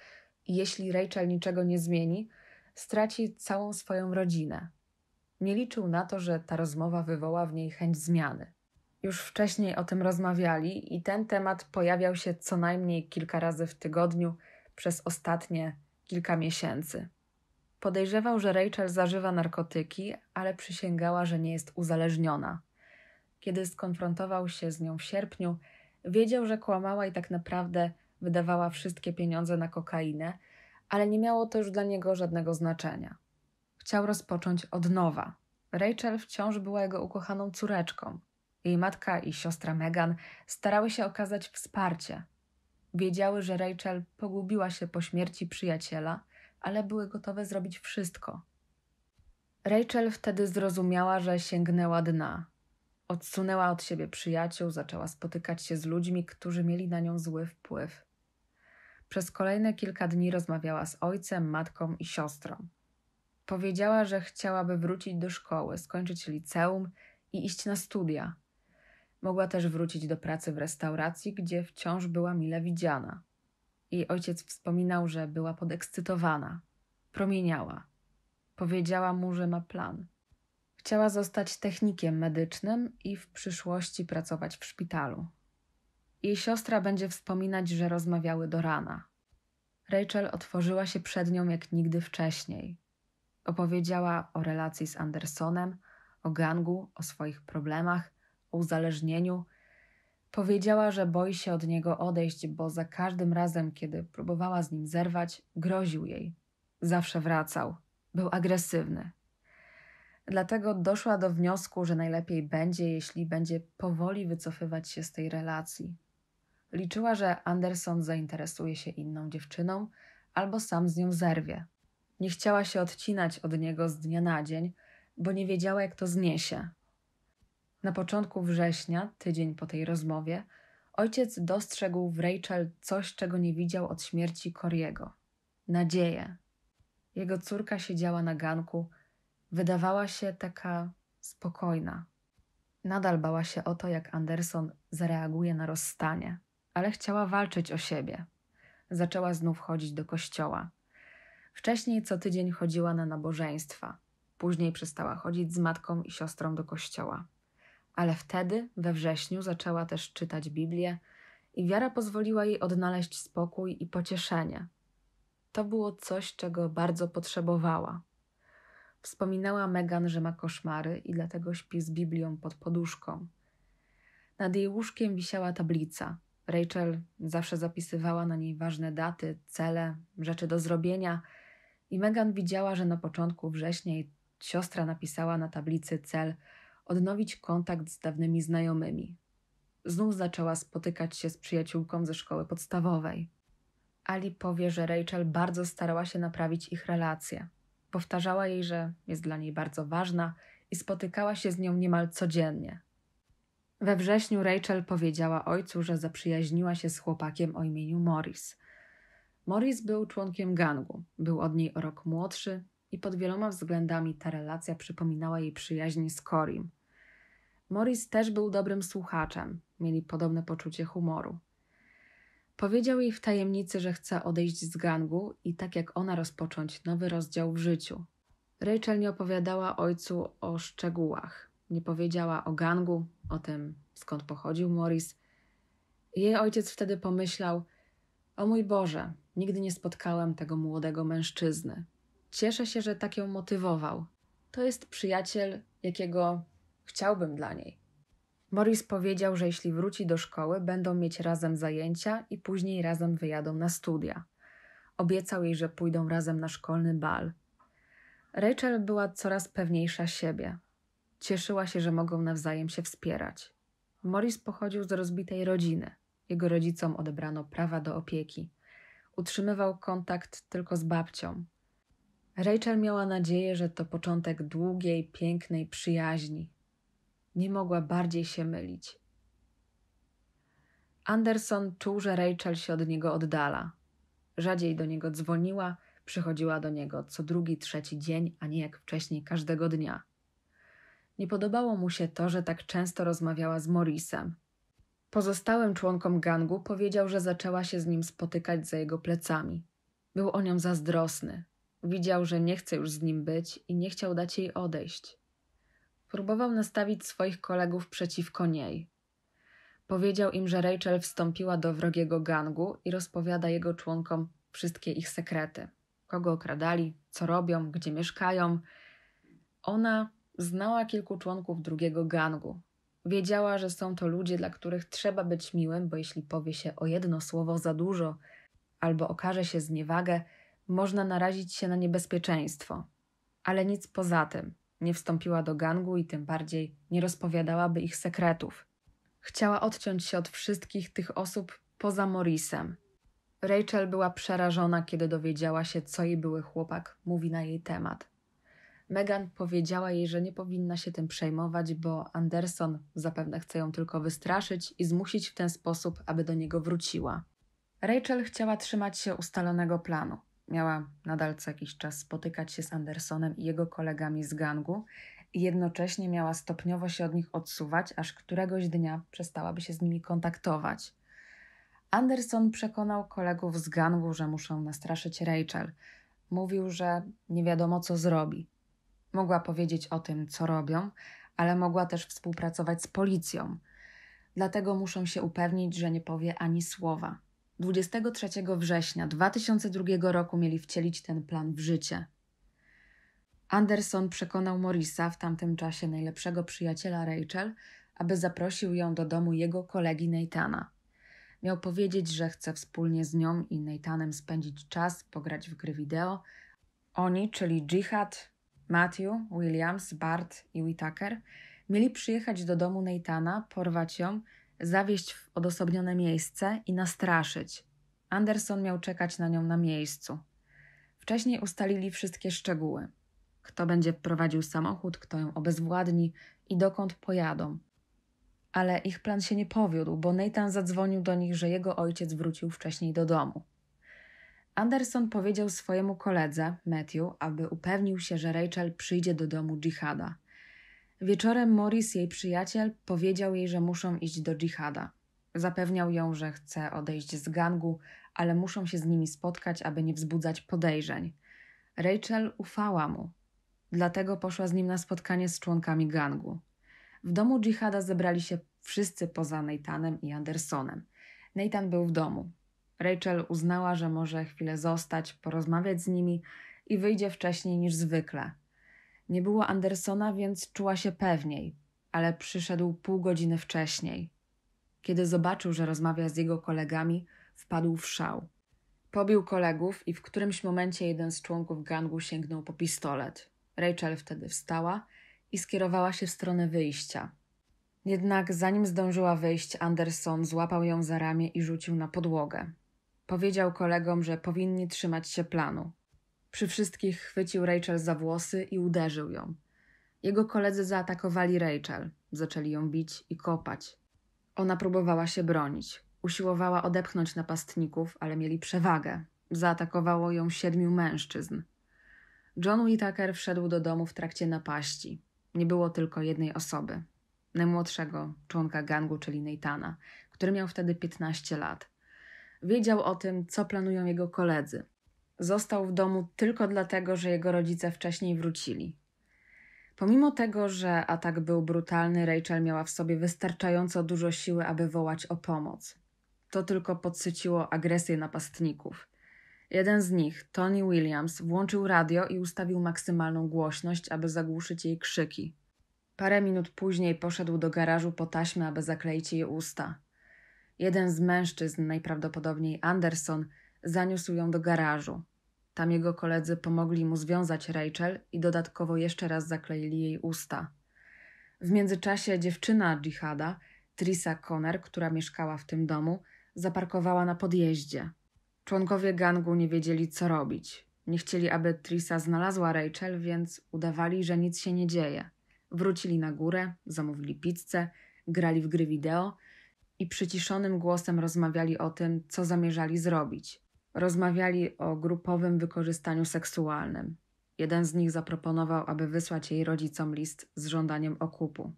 i jeśli Rachel niczego nie zmieni, straci całą swoją rodzinę. Nie liczył na to, że ta rozmowa wywoła w niej chęć zmiany. Już wcześniej o tym rozmawiali i ten temat pojawiał się co najmniej kilka razy w tygodniu przez ostatnie kilka miesięcy. Podejrzewał, że Rachel zażywa narkotyki, ale przysięgała, że nie jest uzależniona. Kiedy skonfrontował się z nią w sierpniu, Wiedział, że kłamała i tak naprawdę wydawała wszystkie pieniądze na kokainę, ale nie miało to już dla niego żadnego znaczenia. Chciał rozpocząć od nowa. Rachel wciąż była jego ukochaną córeczką. Jej matka i siostra Megan starały się okazać wsparcie. Wiedziały, że Rachel pogubiła się po śmierci przyjaciela, ale były gotowe zrobić wszystko. Rachel wtedy zrozumiała, że sięgnęła dna, Odsunęła od siebie przyjaciół, zaczęła spotykać się z ludźmi, którzy mieli na nią zły wpływ. Przez kolejne kilka dni rozmawiała z ojcem, matką i siostrą. Powiedziała, że chciałaby wrócić do szkoły, skończyć liceum i iść na studia. Mogła też wrócić do pracy w restauracji, gdzie wciąż była mile widziana. Jej ojciec wspominał, że była podekscytowana, promieniała. Powiedziała mu, że ma plan. Chciała zostać technikiem medycznym i w przyszłości pracować w szpitalu. Jej siostra będzie wspominać, że rozmawiały do rana. Rachel otworzyła się przed nią jak nigdy wcześniej. Opowiedziała o relacji z Andersonem, o gangu, o swoich problemach, o uzależnieniu. Powiedziała, że boi się od niego odejść, bo za każdym razem, kiedy próbowała z nim zerwać, groził jej. Zawsze wracał. Był agresywny, Dlatego doszła do wniosku, że najlepiej będzie, jeśli będzie powoli wycofywać się z tej relacji. Liczyła, że Anderson zainteresuje się inną dziewczyną albo sam z nią zerwie. Nie chciała się odcinać od niego z dnia na dzień, bo nie wiedziała, jak to zniesie. Na początku września, tydzień po tej rozmowie, ojciec dostrzegł w Rachel coś, czego nie widział od śmierci Koriego: nadzieję. Jego córka siedziała na ganku Wydawała się taka spokojna. Nadal bała się o to, jak Anderson zareaguje na rozstanie, ale chciała walczyć o siebie. Zaczęła znów chodzić do kościoła. Wcześniej co tydzień chodziła na nabożeństwa, później przestała chodzić z matką i siostrą do kościoła. Ale wtedy, we wrześniu, zaczęła też czytać Biblię i wiara pozwoliła jej odnaleźć spokój i pocieszenie. To było coś, czego bardzo potrzebowała. Wspominała Megan, że ma koszmary i dlatego śpi z Biblią pod poduszką. Nad jej łóżkiem wisiała tablica. Rachel zawsze zapisywała na niej ważne daty, cele, rzeczy do zrobienia, i Megan widziała, że na początku września jej siostra napisała na tablicy cel odnowić kontakt z dawnymi znajomymi. Znów zaczęła spotykać się z przyjaciółką ze szkoły podstawowej. Ali powie, że Rachel bardzo starała się naprawić ich relacje. Powtarzała jej, że jest dla niej bardzo ważna i spotykała się z nią niemal codziennie. We wrześniu Rachel powiedziała ojcu, że zaprzyjaźniła się z chłopakiem o imieniu Morris. Morris był członkiem gangu, był od niej o rok młodszy i pod wieloma względami ta relacja przypominała jej przyjaźń z Corim. Morris też był dobrym słuchaczem, mieli podobne poczucie humoru. Powiedział jej w tajemnicy, że chce odejść z gangu i tak jak ona rozpocząć nowy rozdział w życiu. Rachel nie opowiadała ojcu o szczegółach. Nie powiedziała o gangu, o tym, skąd pochodził Morris. Jej ojciec wtedy pomyślał: O mój Boże, nigdy nie spotkałem tego młodego mężczyzny. Cieszę się, że tak ją motywował. To jest przyjaciel, jakiego chciałbym dla niej. Morris powiedział, że jeśli wróci do szkoły, będą mieć razem zajęcia i później razem wyjadą na studia. Obiecał jej, że pójdą razem na szkolny bal. Rachel była coraz pewniejsza siebie. Cieszyła się, że mogą nawzajem się wspierać. Morris pochodził z rozbitej rodziny. Jego rodzicom odebrano prawa do opieki. Utrzymywał kontakt tylko z babcią. Rachel miała nadzieję, że to początek długiej, pięknej przyjaźni, nie mogła bardziej się mylić. Anderson czuł, że Rachel się od niego oddala. Rzadziej do niego dzwoniła, przychodziła do niego co drugi, trzeci dzień, a nie jak wcześniej każdego dnia. Nie podobało mu się to, że tak często rozmawiała z Morrisem. Pozostałym członkom gangu powiedział, że zaczęła się z nim spotykać za jego plecami. Był o nią zazdrosny. Widział, że nie chce już z nim być i nie chciał dać jej odejść próbował nastawić swoich kolegów przeciwko niej. Powiedział im, że Rachel wstąpiła do wrogiego gangu i rozpowiada jego członkom wszystkie ich sekrety: kogo okradali, co robią, gdzie mieszkają. Ona znała kilku członków drugiego gangu. Wiedziała, że są to ludzie, dla których trzeba być miłym, bo jeśli powie się o jedno słowo za dużo albo okaże się zniewagę, można narazić się na niebezpieczeństwo. Ale nic poza tym. Nie wstąpiła do gangu i tym bardziej nie rozpowiadałaby ich sekretów. Chciała odciąć się od wszystkich tych osób poza Morrisem. Rachel była przerażona, kiedy dowiedziała się, co jej były chłopak mówi na jej temat. Megan powiedziała jej, że nie powinna się tym przejmować, bo Anderson zapewne chce ją tylko wystraszyć i zmusić w ten sposób, aby do niego wróciła. Rachel chciała trzymać się ustalonego planu miała nadal co jakiś czas spotykać się z Andersonem i jego kolegami z gangu i jednocześnie miała stopniowo się od nich odsuwać, aż któregoś dnia przestałaby się z nimi kontaktować. Anderson przekonał kolegów z gangu, że muszą nastraszyć Rachel. Mówił, że nie wiadomo co zrobi. Mogła powiedzieć o tym, co robią, ale mogła też współpracować z policją. Dlatego muszą się upewnić, że nie powie ani słowa. 23 września 2002 roku mieli wcielić ten plan w życie. Anderson przekonał Morisa, w tamtym czasie najlepszego przyjaciela Rachel, aby zaprosił ją do domu jego kolegi Neitana. Miał powiedzieć, że chce wspólnie z nią i Neitanem spędzić czas, pograć w gry wideo. Oni, czyli Jihad, Matthew, Williams, Bart i Whitaker, mieli przyjechać do domu Neitana, porwać ją zawieść w odosobnione miejsce i nastraszyć. Anderson miał czekać na nią na miejscu. Wcześniej ustalili wszystkie szczegóły: kto będzie prowadził samochód, kto ją obezwładni i dokąd pojadą. Ale ich plan się nie powiódł, bo Nathan zadzwonił do nich, że jego ojciec wrócił wcześniej do domu. Anderson powiedział swojemu koledze, Matthew, aby upewnił się, że Rachel przyjdzie do domu dżihada. Wieczorem Morris, jej przyjaciel, powiedział jej, że muszą iść do dżihada. Zapewniał ją, że chce odejść z gangu, ale muszą się z nimi spotkać, aby nie wzbudzać podejrzeń. Rachel ufała mu, dlatego poszła z nim na spotkanie z członkami gangu. W domu dżihada zebrali się wszyscy poza Nathanem i Andersonem. Nathan był w domu. Rachel uznała, że może chwilę zostać, porozmawiać z nimi i wyjdzie wcześniej niż zwykle – nie było Andersona, więc czuła się pewniej, ale przyszedł pół godziny wcześniej. Kiedy zobaczył, że rozmawia z jego kolegami, wpadł w szał. Pobił kolegów i w którymś momencie jeden z członków gangu sięgnął po pistolet. Rachel wtedy wstała i skierowała się w stronę wyjścia. Jednak zanim zdążyła wyjść, Anderson złapał ją za ramię i rzucił na podłogę. Powiedział kolegom, że powinni trzymać się planu. Przy wszystkich chwycił Rachel za włosy i uderzył ją. Jego koledzy zaatakowali Rachel, zaczęli ją bić i kopać. Ona próbowała się bronić. Usiłowała odepchnąć napastników, ale mieli przewagę. Zaatakowało ją siedmiu mężczyzn. John Whitaker wszedł do domu w trakcie napaści. Nie było tylko jednej osoby. Najmłodszego członka gangu, czyli Neitana, który miał wtedy 15 lat. Wiedział o tym, co planują jego koledzy – został w domu tylko dlatego, że jego rodzice wcześniej wrócili. Pomimo tego, że atak był brutalny, Rachel miała w sobie wystarczająco dużo siły, aby wołać o pomoc. To tylko podsyciło agresję napastników. Jeden z nich, Tony Williams, włączył radio i ustawił maksymalną głośność, aby zagłuszyć jej krzyki. Parę minut później poszedł do garażu po taśmę, aby zakleić jej usta. Jeden z mężczyzn, najprawdopodobniej Anderson, Zaniósł ją do garażu. Tam jego koledzy pomogli mu związać Rachel i dodatkowo jeszcze raz zakleili jej usta. W międzyczasie dziewczyna dżihada, Trisa Conner, która mieszkała w tym domu, zaparkowała na podjeździe. Członkowie gangu nie wiedzieli, co robić. Nie chcieli, aby Trisa znalazła Rachel, więc udawali, że nic się nie dzieje. Wrócili na górę, zamówili pizzę, grali w gry wideo i przyciszonym głosem rozmawiali o tym, co zamierzali zrobić. Rozmawiali o grupowym wykorzystaniu seksualnym. Jeden z nich zaproponował, aby wysłać jej rodzicom list z żądaniem okupu.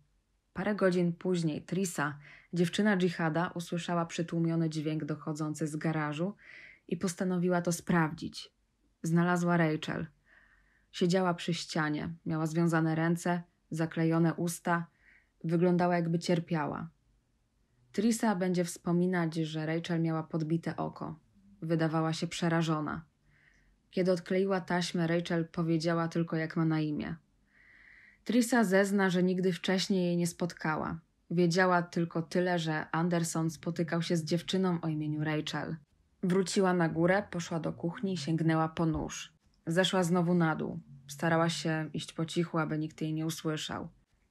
Parę godzin później Trisa, dziewczyna dżihada, usłyszała przytłumiony dźwięk dochodzący z garażu i postanowiła to sprawdzić. Znalazła Rachel. Siedziała przy ścianie, miała związane ręce, zaklejone usta, wyglądała jakby cierpiała. Trisa będzie wspominać, że Rachel miała podbite oko. Wydawała się przerażona. Kiedy odkleiła taśmę, Rachel powiedziała tylko, jak ma na imię. Trisa zezna, że nigdy wcześniej jej nie spotkała. Wiedziała tylko tyle, że Anderson spotykał się z dziewczyną o imieniu Rachel. Wróciła na górę, poszła do kuchni i sięgnęła po nóż. Zeszła znowu na dół. Starała się iść po cichu, aby nikt jej nie usłyszał.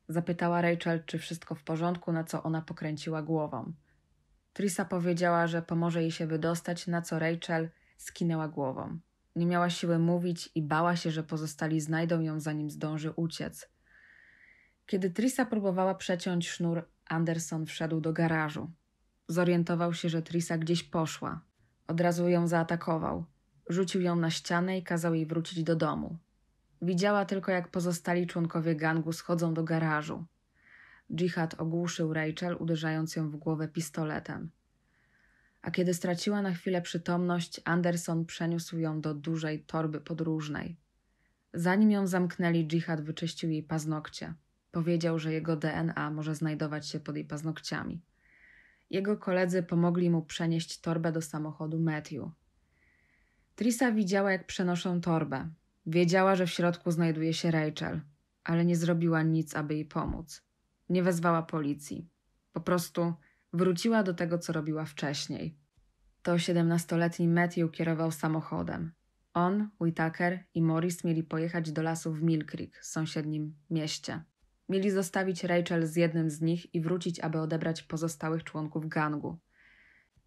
Zapytała Rachel, czy wszystko w porządku, na co ona pokręciła głową. Trisa powiedziała, że pomoże jej się wydostać, na co Rachel skinęła głową. Nie miała siły mówić i bała się, że pozostali znajdą ją, zanim zdąży uciec. Kiedy Trisa próbowała przeciąć sznur, Anderson wszedł do garażu. Zorientował się, że Trisa gdzieś poszła. Od razu ją zaatakował. Rzucił ją na ścianę i kazał jej wrócić do domu. Widziała tylko, jak pozostali członkowie gangu schodzą do garażu. Dżihad ogłuszył Rachel, uderzając ją w głowę pistoletem. A kiedy straciła na chwilę przytomność, Anderson przeniósł ją do dużej torby podróżnej. Zanim ją zamknęli, Dżihad wyczyścił jej paznokcie. Powiedział, że jego DNA może znajdować się pod jej paznokciami. Jego koledzy pomogli mu przenieść torbę do samochodu Matthew. Trisa widziała, jak przenoszą torbę. Wiedziała, że w środku znajduje się Rachel, ale nie zrobiła nic, aby jej pomóc. Nie wezwała policji. Po prostu wróciła do tego, co robiła wcześniej. To siedemnastoletni Matthew kierował samochodem. On, Whitaker i Morris mieli pojechać do lasu w Mill Creek, sąsiednim mieście. Mieli zostawić Rachel z jednym z nich i wrócić, aby odebrać pozostałych członków gangu.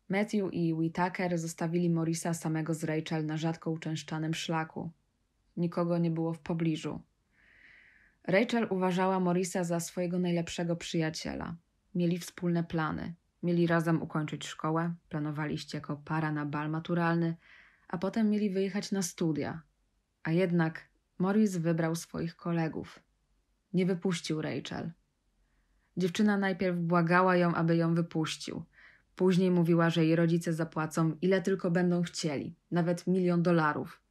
Matthew i Whitaker zostawili Morisa samego z Rachel na rzadko uczęszczanym szlaku. Nikogo nie było w pobliżu. Rachel uważała Morisa za swojego najlepszego przyjaciela. Mieli wspólne plany. Mieli razem ukończyć szkołę, planowaliście jako para na bal maturalny, a potem mieli wyjechać na studia. A jednak Morris wybrał swoich kolegów. Nie wypuścił Rachel. Dziewczyna najpierw błagała ją, aby ją wypuścił. Później mówiła, że jej rodzice zapłacą ile tylko będą chcieli, nawet milion dolarów,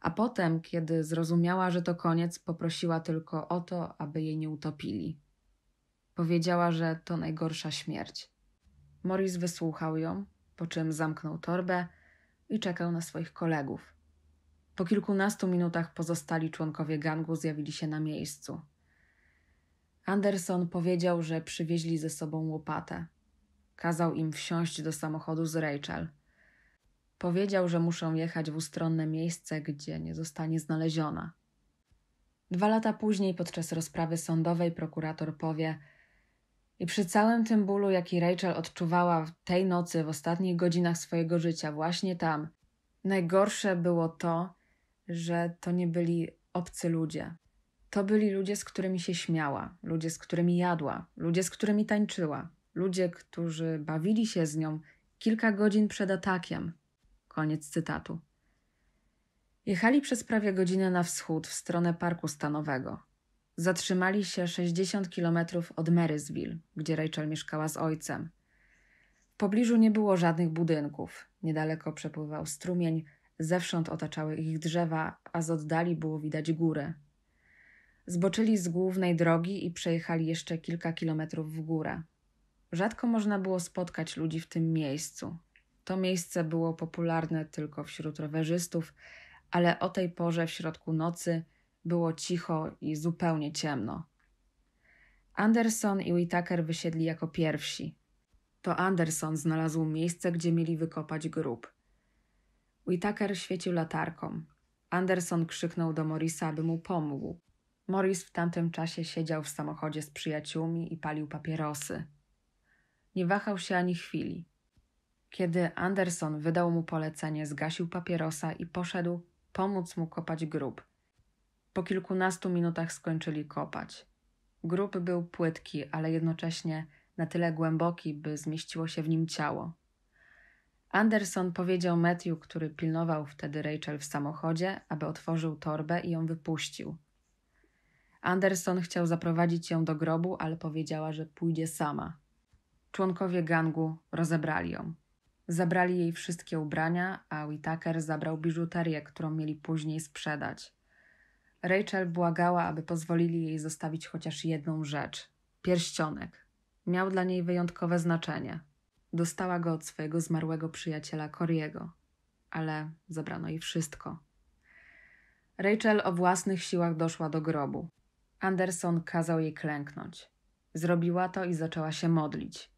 a potem, kiedy zrozumiała, że to koniec, poprosiła tylko o to, aby jej nie utopili. Powiedziała, że to najgorsza śmierć. Morris wysłuchał ją, po czym zamknął torbę i czekał na swoich kolegów. Po kilkunastu minutach pozostali członkowie gangu zjawili się na miejscu. Anderson powiedział, że przywieźli ze sobą łopatę. Kazał im wsiąść do samochodu z Rachel – Powiedział, że muszę jechać w ustronne miejsce, gdzie nie zostanie znaleziona. Dwa lata później, podczas rozprawy sądowej, prokurator powie: I przy całym tym bólu, jaki Rachel odczuwała w tej nocy, w ostatnich godzinach swojego życia, właśnie tam, najgorsze było to, że to nie byli obcy ludzie. To byli ludzie, z którymi się śmiała, ludzie, z którymi jadła, ludzie, z którymi tańczyła, ludzie, którzy bawili się z nią kilka godzin przed atakiem. Koniec cytatu. Jechali przez prawie godzinę na wschód w stronę parku stanowego. Zatrzymali się 60 kilometrów od Marysville, gdzie Rachel mieszkała z ojcem. W pobliżu nie było żadnych budynków. Niedaleko przepływał strumień, zewsząd otaczały ich drzewa, a z oddali było widać góry. Zboczyli z głównej drogi i przejechali jeszcze kilka kilometrów w górę. Rzadko można było spotkać ludzi w tym miejscu, to miejsce było popularne tylko wśród rowerzystów, ale o tej porze w środku nocy było cicho i zupełnie ciemno. Anderson i Whitaker wysiedli jako pierwsi. To Anderson znalazł miejsce, gdzie mieli wykopać grób. Whitaker świecił latarką. Anderson krzyknął do Morisa, aby mu pomógł. Morris w tamtym czasie siedział w samochodzie z przyjaciółmi i palił papierosy. Nie wahał się ani chwili. Kiedy Anderson wydał mu polecenie, zgasił papierosa i poszedł pomóc mu kopać grób. Po kilkunastu minutach skończyli kopać. Grób był płytki, ale jednocześnie na tyle głęboki, by zmieściło się w nim ciało. Anderson powiedział Matthew, który pilnował wtedy Rachel w samochodzie, aby otworzył torbę i ją wypuścił. Anderson chciał zaprowadzić ją do grobu, ale powiedziała, że pójdzie sama. Członkowie gangu rozebrali ją. Zabrali jej wszystkie ubrania, a Whitaker zabrał biżuterię, którą mieli później sprzedać. Rachel błagała, aby pozwolili jej zostawić chociaż jedną rzecz pierścionek. Miał dla niej wyjątkowe znaczenie. Dostała go od swojego zmarłego przyjaciela Koriego, ale zabrano jej wszystko. Rachel o własnych siłach doszła do grobu. Anderson kazał jej klęknąć. Zrobiła to i zaczęła się modlić.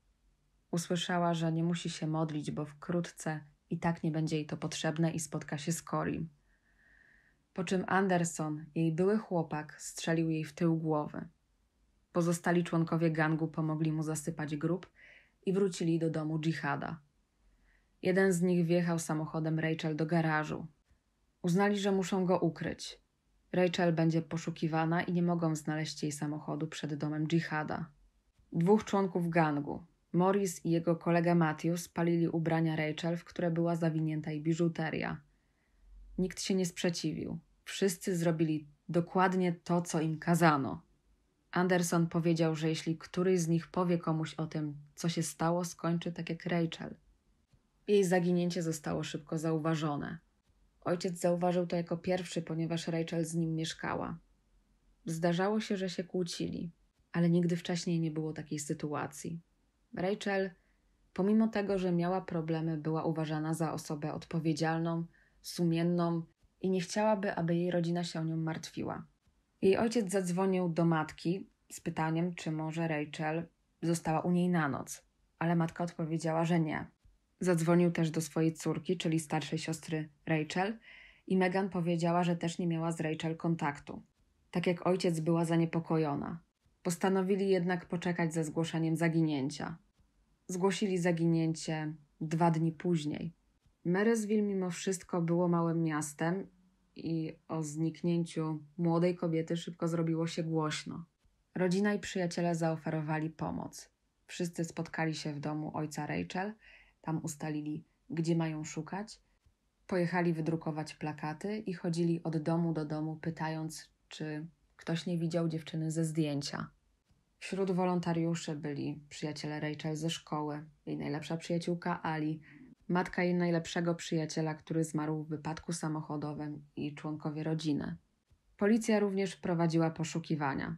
Usłyszała, że nie musi się modlić, bo wkrótce i tak nie będzie jej to potrzebne i spotka się z Corim. Po czym Anderson, jej były chłopak, strzelił jej w tył głowy. Pozostali członkowie gangu pomogli mu zasypać grób i wrócili do domu dżihada. Jeden z nich wjechał samochodem Rachel do garażu. Uznali, że muszą go ukryć. Rachel będzie poszukiwana i nie mogą znaleźć jej samochodu przed domem dżihada. Dwóch członków gangu, Morris i jego kolega Matthew spalili ubrania Rachel, w które była zawinięta i biżuteria. Nikt się nie sprzeciwił. Wszyscy zrobili dokładnie to, co im kazano. Anderson powiedział, że jeśli któryś z nich powie komuś o tym, co się stało, skończy tak jak Rachel. Jej zaginięcie zostało szybko zauważone. Ojciec zauważył to jako pierwszy, ponieważ Rachel z nim mieszkała. Zdarzało się, że się kłócili, ale nigdy wcześniej nie było takiej sytuacji. Rachel, pomimo tego, że miała problemy, była uważana za osobę odpowiedzialną, sumienną i nie chciałaby, aby jej rodzina się o nią martwiła. Jej ojciec zadzwonił do matki z pytaniem, czy może Rachel została u niej na noc, ale matka odpowiedziała, że nie. Zadzwonił też do swojej córki, czyli starszej siostry Rachel, i Megan powiedziała, że też nie miała z Rachel kontaktu. Tak jak ojciec była zaniepokojona. Postanowili jednak poczekać ze zgłoszeniem zaginięcia zgłosili zaginięcie dwa dni później. Marysville mimo wszystko było małym miastem i o zniknięciu młodej kobiety szybko zrobiło się głośno. Rodzina i przyjaciele zaoferowali pomoc. Wszyscy spotkali się w domu ojca Rachel, tam ustalili, gdzie mają szukać. Pojechali wydrukować plakaty i chodzili od domu do domu, pytając, czy ktoś nie widział dziewczyny ze zdjęcia. Wśród wolontariuszy byli przyjaciele Rachel ze szkoły, jej najlepsza przyjaciółka Ali, matka jej najlepszego przyjaciela, który zmarł w wypadku samochodowym i członkowie rodziny. Policja również prowadziła poszukiwania.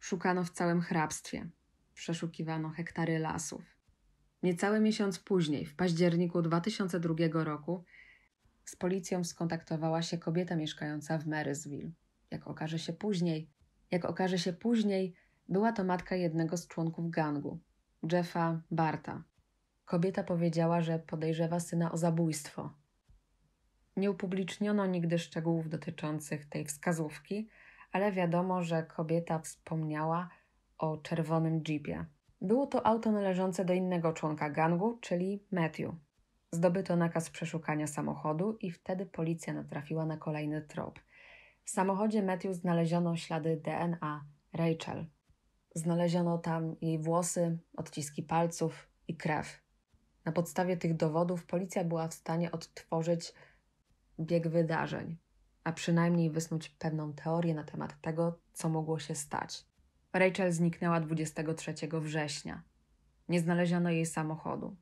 Szukano w całym hrabstwie. Przeszukiwano hektary lasów. Niecały miesiąc później, w październiku 2002 roku, z policją skontaktowała się kobieta mieszkająca w Marysville. Jak okaże się później, jak okaże się później, była to matka jednego z członków gangu, Jeffa Barta. Kobieta powiedziała, że podejrzewa syna o zabójstwo. Nie upubliczniono nigdy szczegółów dotyczących tej wskazówki, ale wiadomo, że kobieta wspomniała o czerwonym jeepie. Było to auto należące do innego członka gangu, czyli Matthew. Zdobyto nakaz przeszukania samochodu i wtedy policja natrafiła na kolejny trop. W samochodzie Matthew znaleziono ślady DNA Rachel. Znaleziono tam jej włosy, odciski palców i krew. Na podstawie tych dowodów policja była w stanie odtworzyć bieg wydarzeń, a przynajmniej wysnuć pewną teorię na temat tego, co mogło się stać. Rachel zniknęła 23 września. Nie znaleziono jej samochodu.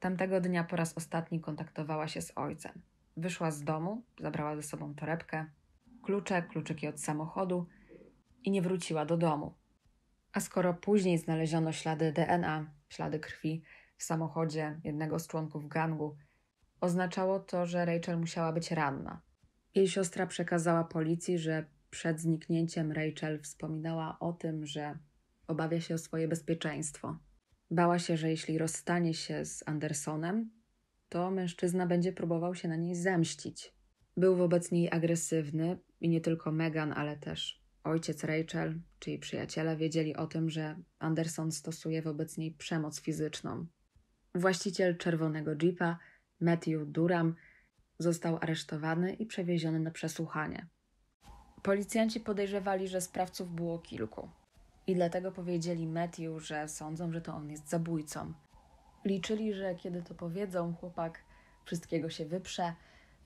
Tamtego dnia po raz ostatni kontaktowała się z ojcem. Wyszła z domu, zabrała ze sobą torebkę, klucze, kluczyki od samochodu i nie wróciła do domu. A skoro później znaleziono ślady DNA, ślady krwi w samochodzie jednego z członków gangu, oznaczało to, że Rachel musiała być ranna. Jej siostra przekazała policji, że przed zniknięciem Rachel wspominała o tym, że obawia się o swoje bezpieczeństwo. Bała się, że jeśli rozstanie się z Andersonem, to mężczyzna będzie próbował się na niej zemścić. Był wobec niej agresywny i nie tylko Megan, ale też ojciec Rachel czy jej przyjaciele wiedzieli o tym, że Anderson stosuje wobec niej przemoc fizyczną. Właściciel czerwonego jeepa, Matthew Durham, został aresztowany i przewieziony na przesłuchanie. Policjanci podejrzewali, że sprawców było kilku i dlatego powiedzieli Matthew, że sądzą, że to on jest zabójcą. Liczyli, że kiedy to powiedzą, chłopak wszystkiego się wyprze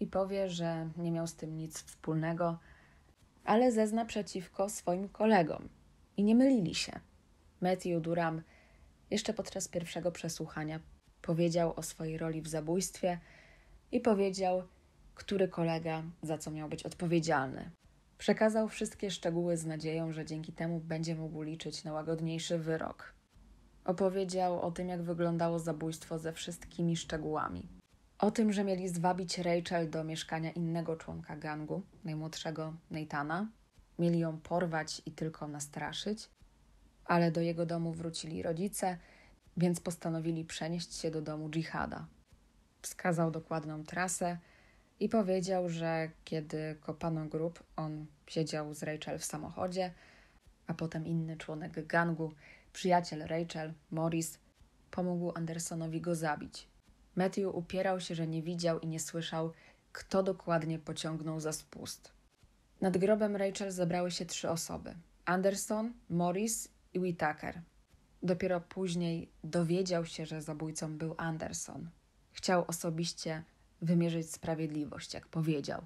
i powie, że nie miał z tym nic wspólnego ale zezna przeciwko swoim kolegom. I nie mylili się. Matthew Durham jeszcze podczas pierwszego przesłuchania powiedział o swojej roli w zabójstwie i powiedział, który kolega za co miał być odpowiedzialny. Przekazał wszystkie szczegóły z nadzieją, że dzięki temu będzie mógł liczyć na łagodniejszy wyrok. Opowiedział o tym, jak wyglądało zabójstwo ze wszystkimi szczegółami o tym, że mieli zwabić Rachel do mieszkania innego członka gangu, najmłodszego Neitana. Mieli ją porwać i tylko nastraszyć, ale do jego domu wrócili rodzice, więc postanowili przenieść się do domu dżihada. Wskazał dokładną trasę i powiedział, że kiedy kopano grób, on siedział z Rachel w samochodzie, a potem inny członek gangu, przyjaciel Rachel, Morris, pomógł Andersonowi go zabić Matthew upierał się, że nie widział i nie słyszał, kto dokładnie pociągnął za spust. Nad grobem Rachel zebrały się trzy osoby: Anderson, Morris i Whitaker. Dopiero później dowiedział się, że zabójcą był Anderson. Chciał osobiście wymierzyć sprawiedliwość, jak powiedział.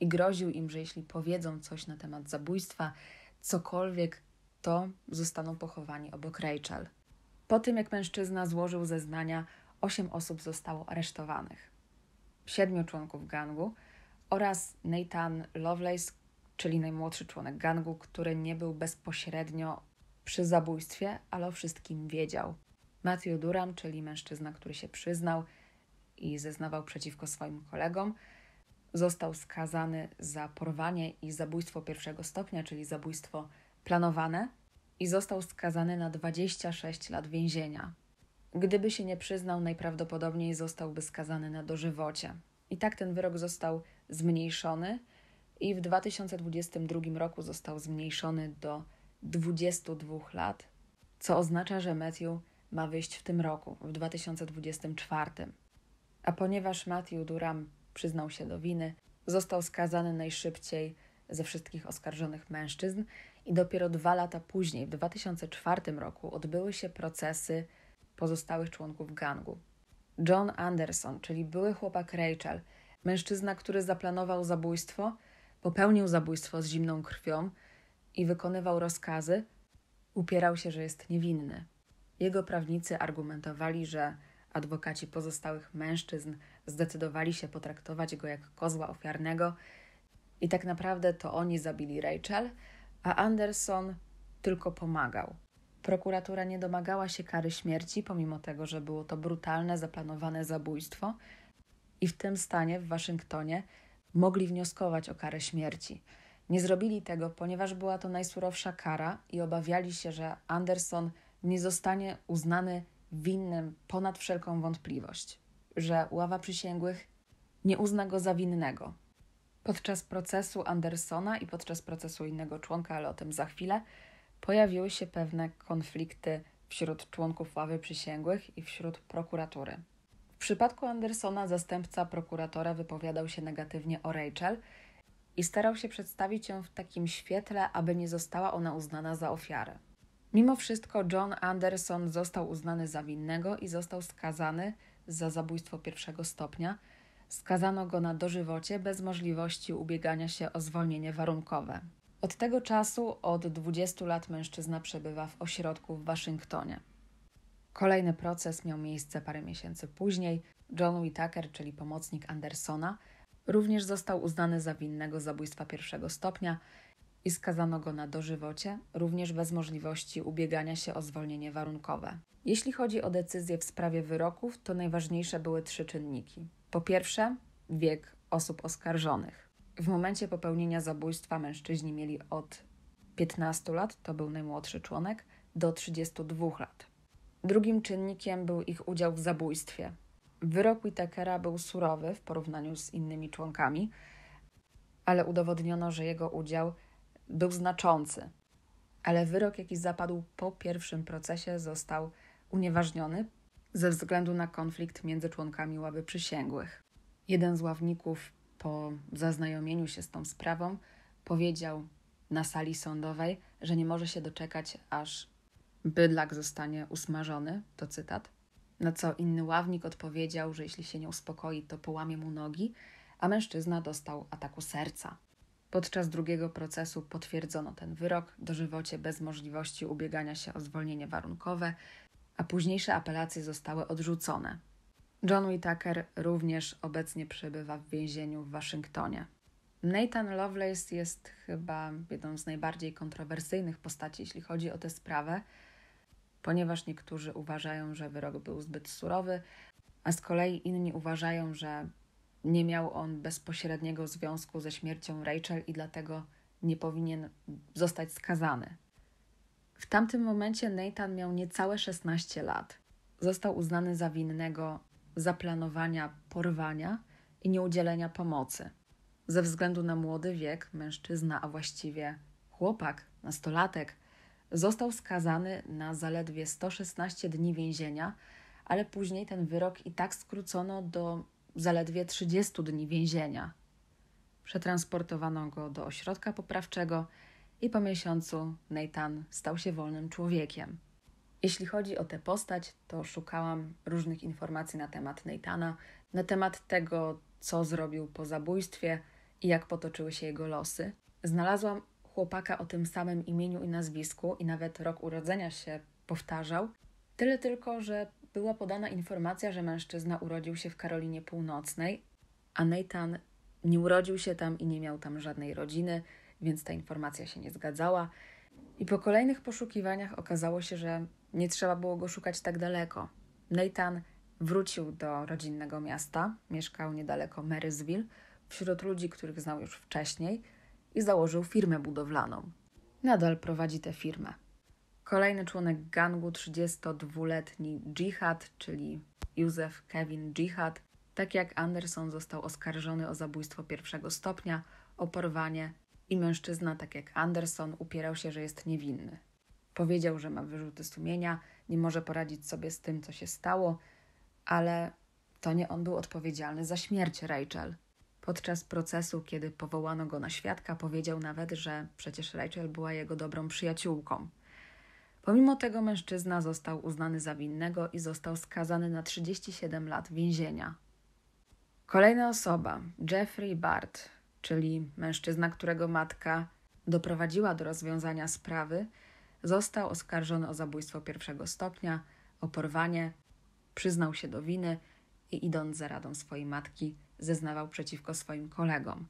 I groził im, że jeśli powiedzą coś na temat zabójstwa, cokolwiek, to zostaną pochowani obok Rachel. Po tym, jak mężczyzna złożył zeznania, Osiem osób zostało aresztowanych. Siedmiu członków gangu oraz Nathan Lovelace, czyli najmłodszy członek gangu, który nie był bezpośrednio przy zabójstwie, ale o wszystkim wiedział. Matthew Durham, czyli mężczyzna, który się przyznał i zeznawał przeciwko swoim kolegom, został skazany za porwanie i zabójstwo pierwszego stopnia, czyli zabójstwo planowane, i został skazany na 26 lat więzienia. Gdyby się nie przyznał, najprawdopodobniej zostałby skazany na dożywocie. I tak ten wyrok został zmniejszony i w 2022 roku został zmniejszony do 22 lat, co oznacza, że Matthew ma wyjść w tym roku, w 2024. A ponieważ Matthew Durham przyznał się do winy, został skazany najszybciej ze wszystkich oskarżonych mężczyzn i dopiero dwa lata później, w 2004 roku, odbyły się procesy pozostałych członków gangu. John Anderson, czyli były chłopak Rachel, mężczyzna, który zaplanował zabójstwo, popełnił zabójstwo z zimną krwią i wykonywał rozkazy, upierał się, że jest niewinny. Jego prawnicy argumentowali, że adwokaci pozostałych mężczyzn zdecydowali się potraktować go jak kozła ofiarnego i tak naprawdę to oni zabili Rachel, a Anderson tylko pomagał. Prokuratura nie domagała się kary śmierci, pomimo tego, że było to brutalne, zaplanowane zabójstwo, i w tym stanie w Waszyngtonie mogli wnioskować o karę śmierci. Nie zrobili tego, ponieważ była to najsurowsza kara i obawiali się, że Anderson nie zostanie uznany winnym ponad wszelką wątpliwość, że ława przysięgłych nie uzna go za winnego. Podczas procesu Andersona i podczas procesu innego członka, ale o tym za chwilę, pojawiły się pewne konflikty wśród członków ławy przysięgłych i wśród prokuratury. W przypadku Andersona zastępca prokuratora wypowiadał się negatywnie o Rachel i starał się przedstawić ją w takim świetle, aby nie została ona uznana za ofiarę. Mimo wszystko John Anderson został uznany za winnego i został skazany za zabójstwo pierwszego stopnia. Skazano go na dożywocie bez możliwości ubiegania się o zwolnienie warunkowe. Od tego czasu, od 20 lat, mężczyzna przebywa w ośrodku w Waszyngtonie. Kolejny proces miał miejsce parę miesięcy później. John Whitaker, czyli pomocnik Andersona, również został uznany za winnego zabójstwa pierwszego stopnia i skazano go na dożywocie, również bez możliwości ubiegania się o zwolnienie warunkowe. Jeśli chodzi o decyzję w sprawie wyroków, to najważniejsze były trzy czynniki. Po pierwsze, wiek osób oskarżonych. W momencie popełnienia zabójstwa mężczyźni mieli od 15 lat, to był najmłodszy członek, do 32 lat. Drugim czynnikiem był ich udział w zabójstwie. Wyrok Whitakera był surowy w porównaniu z innymi członkami, ale udowodniono, że jego udział był znaczący. Ale wyrok, jaki zapadł po pierwszym procesie, został unieważniony ze względu na konflikt między członkami ławy przysięgłych. Jeden z ławników po zaznajomieniu się z tą sprawą powiedział na sali sądowej, że nie może się doczekać, aż bydlak zostanie usmażony, to cytat. Na co inny ławnik odpowiedział, że jeśli się nie uspokoi, to połamie mu nogi, a mężczyzna dostał ataku serca. Podczas drugiego procesu potwierdzono ten wyrok, dożywocie bez możliwości ubiegania się o zwolnienie warunkowe, a późniejsze apelacje zostały odrzucone, John Whitaker również obecnie przebywa w więzieniu w Waszyngtonie. Nathan Lovelace jest chyba jedną z najbardziej kontrowersyjnych postaci, jeśli chodzi o tę sprawę, ponieważ niektórzy uważają, że wyrok był zbyt surowy, a z kolei inni uważają, że nie miał on bezpośredniego związku ze śmiercią Rachel i dlatego nie powinien zostać skazany. W tamtym momencie Nathan miał niecałe 16 lat. Został uznany za winnego zaplanowania porwania i nieudzielenia pomocy. Ze względu na młody wiek, mężczyzna, a właściwie chłopak, nastolatek, został skazany na zaledwie 116 dni więzienia, ale później ten wyrok i tak skrócono do zaledwie 30 dni więzienia. Przetransportowano go do ośrodka poprawczego i po miesiącu Nathan stał się wolnym człowiekiem. Jeśli chodzi o tę postać, to szukałam różnych informacji na temat Neitana, na temat tego, co zrobił po zabójstwie i jak potoczyły się jego losy. Znalazłam chłopaka o tym samym imieniu i nazwisku i nawet rok urodzenia się powtarzał. Tyle tylko, że była podana informacja, że mężczyzna urodził się w Karolinie Północnej, a Nathan nie urodził się tam i nie miał tam żadnej rodziny, więc ta informacja się nie zgadzała. I po kolejnych poszukiwaniach okazało się, że nie trzeba było go szukać tak daleko. Nathan wrócił do rodzinnego miasta, mieszkał niedaleko Marysville, wśród ludzi, których znał już wcześniej i założył firmę budowlaną. Nadal prowadzi tę firmę. Kolejny członek gangu, 32-letni Dżihad, czyli Józef Kevin Dżihad, tak jak Anderson został oskarżony o zabójstwo pierwszego stopnia, o porwanie i mężczyzna, tak jak Anderson, upierał się, że jest niewinny. Powiedział, że ma wyrzuty sumienia, nie może poradzić sobie z tym, co się stało, ale to nie on był odpowiedzialny za śmierć Rachel. Podczas procesu, kiedy powołano go na świadka, powiedział nawet, że przecież Rachel była jego dobrą przyjaciółką. Pomimo tego mężczyzna został uznany za winnego i został skazany na 37 lat więzienia. Kolejna osoba, Jeffrey Bart, czyli mężczyzna, którego matka doprowadziła do rozwiązania sprawy, Został oskarżony o zabójstwo pierwszego stopnia, o porwanie, przyznał się do winy i idąc za radą swojej matki, zeznawał przeciwko swoim kolegom.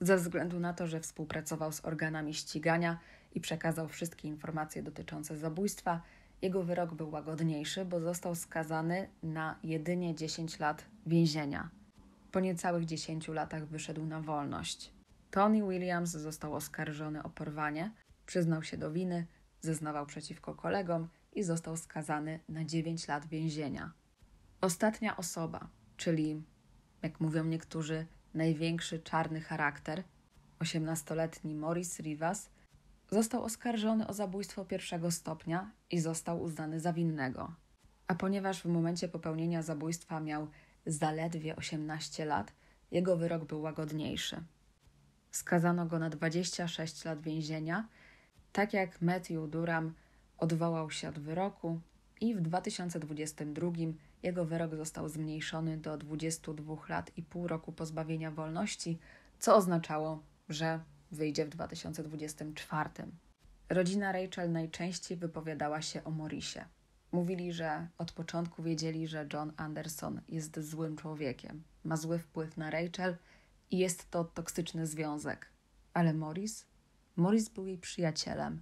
Ze względu na to, że współpracował z organami ścigania i przekazał wszystkie informacje dotyczące zabójstwa, jego wyrok był łagodniejszy, bo został skazany na jedynie 10 lat więzienia. Po niecałych 10 latach wyszedł na wolność. Tony Williams został oskarżony o porwanie, przyznał się do winy zeznawał przeciwko kolegom i został skazany na 9 lat więzienia. Ostatnia osoba, czyli, jak mówią niektórzy, największy czarny charakter, 18-letni Morris Rivas, został oskarżony o zabójstwo pierwszego stopnia i został uznany za winnego. A ponieważ w momencie popełnienia zabójstwa miał zaledwie 18 lat, jego wyrok był łagodniejszy. Skazano go na 26 lat więzienia tak jak Matthew Durham odwołał się od wyroku i w 2022 jego wyrok został zmniejszony do 22 lat i pół roku pozbawienia wolności, co oznaczało, że wyjdzie w 2024. Rodzina Rachel najczęściej wypowiadała się o Morisie. Mówili, że od początku wiedzieli, że John Anderson jest złym człowiekiem, ma zły wpływ na Rachel i jest to toksyczny związek. Ale Morris Morris był jej przyjacielem.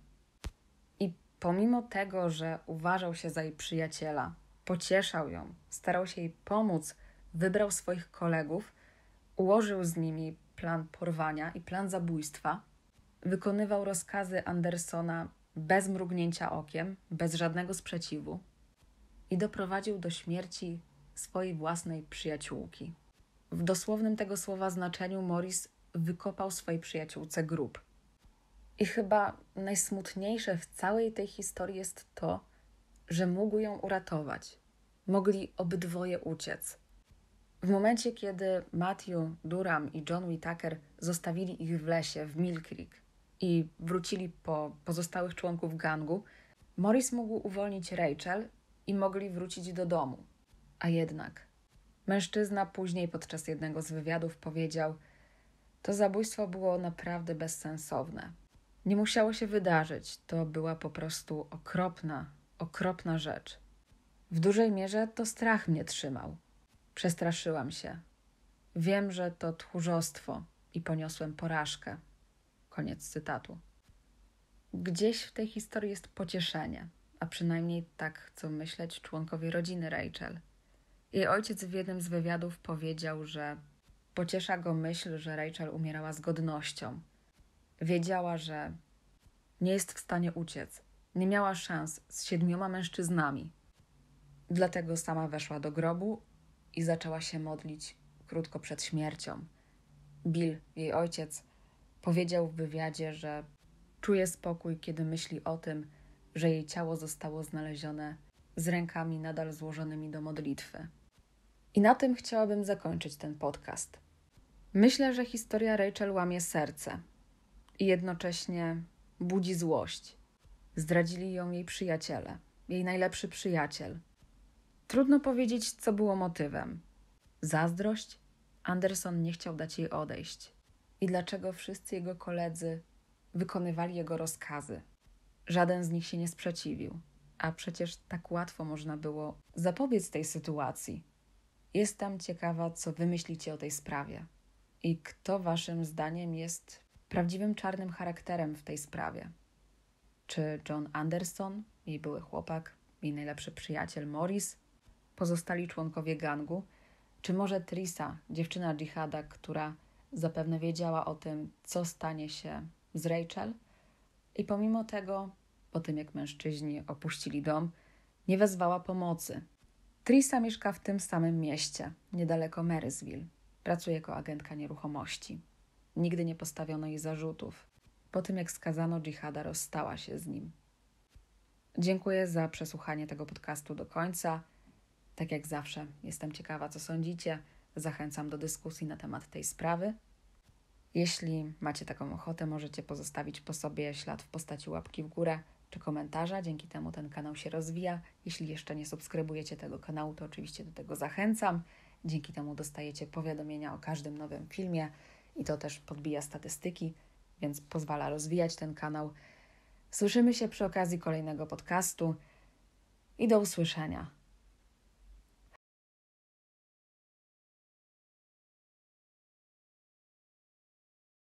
I pomimo tego, że uważał się za jej przyjaciela, pocieszał ją, starał się jej pomóc, wybrał swoich kolegów, ułożył z nimi plan porwania i plan zabójstwa, wykonywał rozkazy Andersona bez mrugnięcia okiem, bez żadnego sprzeciwu i doprowadził do śmierci swojej własnej przyjaciółki. W dosłownym tego słowa znaczeniu Morris wykopał swojej przyjaciółce grób. I chyba najsmutniejsze w całej tej historii jest to, że mógł ją uratować. Mogli obydwoje uciec. W momencie, kiedy Matthew Durham i John Whitaker zostawili ich w lesie w Mill Creek i wrócili po pozostałych członków gangu, Morris mógł uwolnić Rachel i mogli wrócić do domu. A jednak mężczyzna później podczas jednego z wywiadów powiedział: To zabójstwo było naprawdę bezsensowne. Nie musiało się wydarzyć, to była po prostu okropna, okropna rzecz. W dużej mierze to strach mnie trzymał. Przestraszyłam się. Wiem, że to tchórzostwo i poniosłem porażkę. Koniec cytatu. Gdzieś w tej historii jest pocieszenie, a przynajmniej tak chcą myśleć członkowie rodziny Rachel. Jej ojciec w jednym z wywiadów powiedział, że pociesza go myśl, że Rachel umierała z godnością, Wiedziała, że nie jest w stanie uciec. Nie miała szans z siedmioma mężczyznami. Dlatego sama weszła do grobu i zaczęła się modlić krótko przed śmiercią. Bill, jej ojciec, powiedział w wywiadzie, że czuje spokój, kiedy myśli o tym, że jej ciało zostało znalezione z rękami nadal złożonymi do modlitwy. I na tym chciałabym zakończyć ten podcast. Myślę, że historia Rachel łamie serce, i jednocześnie budzi złość. Zdradzili ją jej przyjaciele, jej najlepszy przyjaciel. Trudno powiedzieć, co było motywem. Zazdrość? Anderson nie chciał dać jej odejść. I dlaczego wszyscy jego koledzy wykonywali jego rozkazy? Żaden z nich się nie sprzeciwił, a przecież tak łatwo można było zapobiec tej sytuacji. Jestem ciekawa, co wy myślicie o tej sprawie i kto waszym zdaniem jest prawdziwym czarnym charakterem w tej sprawie. Czy John Anderson, jej były chłopak, jej najlepszy przyjaciel Morris, pozostali członkowie gangu, czy może Trisa, dziewczyna dżihada, która zapewne wiedziała o tym, co stanie się z Rachel, i pomimo tego, po tym jak mężczyźni opuścili dom, nie wezwała pomocy. Trisa mieszka w tym samym mieście, niedaleko Marysville. Pracuje jako agentka nieruchomości. Nigdy nie postawiono jej zarzutów. Po tym, jak skazano dżihada, rozstała się z nim. Dziękuję za przesłuchanie tego podcastu do końca. Tak jak zawsze, jestem ciekawa, co sądzicie. Zachęcam do dyskusji na temat tej sprawy. Jeśli macie taką ochotę, możecie pozostawić po sobie ślad w postaci łapki w górę czy komentarza. Dzięki temu ten kanał się rozwija. Jeśli jeszcze nie subskrybujecie tego kanału, to oczywiście do tego zachęcam. Dzięki temu dostajecie powiadomienia o każdym nowym filmie i to też podbija statystyki, więc pozwala rozwijać ten kanał. Słyszymy się przy okazji kolejnego podcastu i do usłyszenia.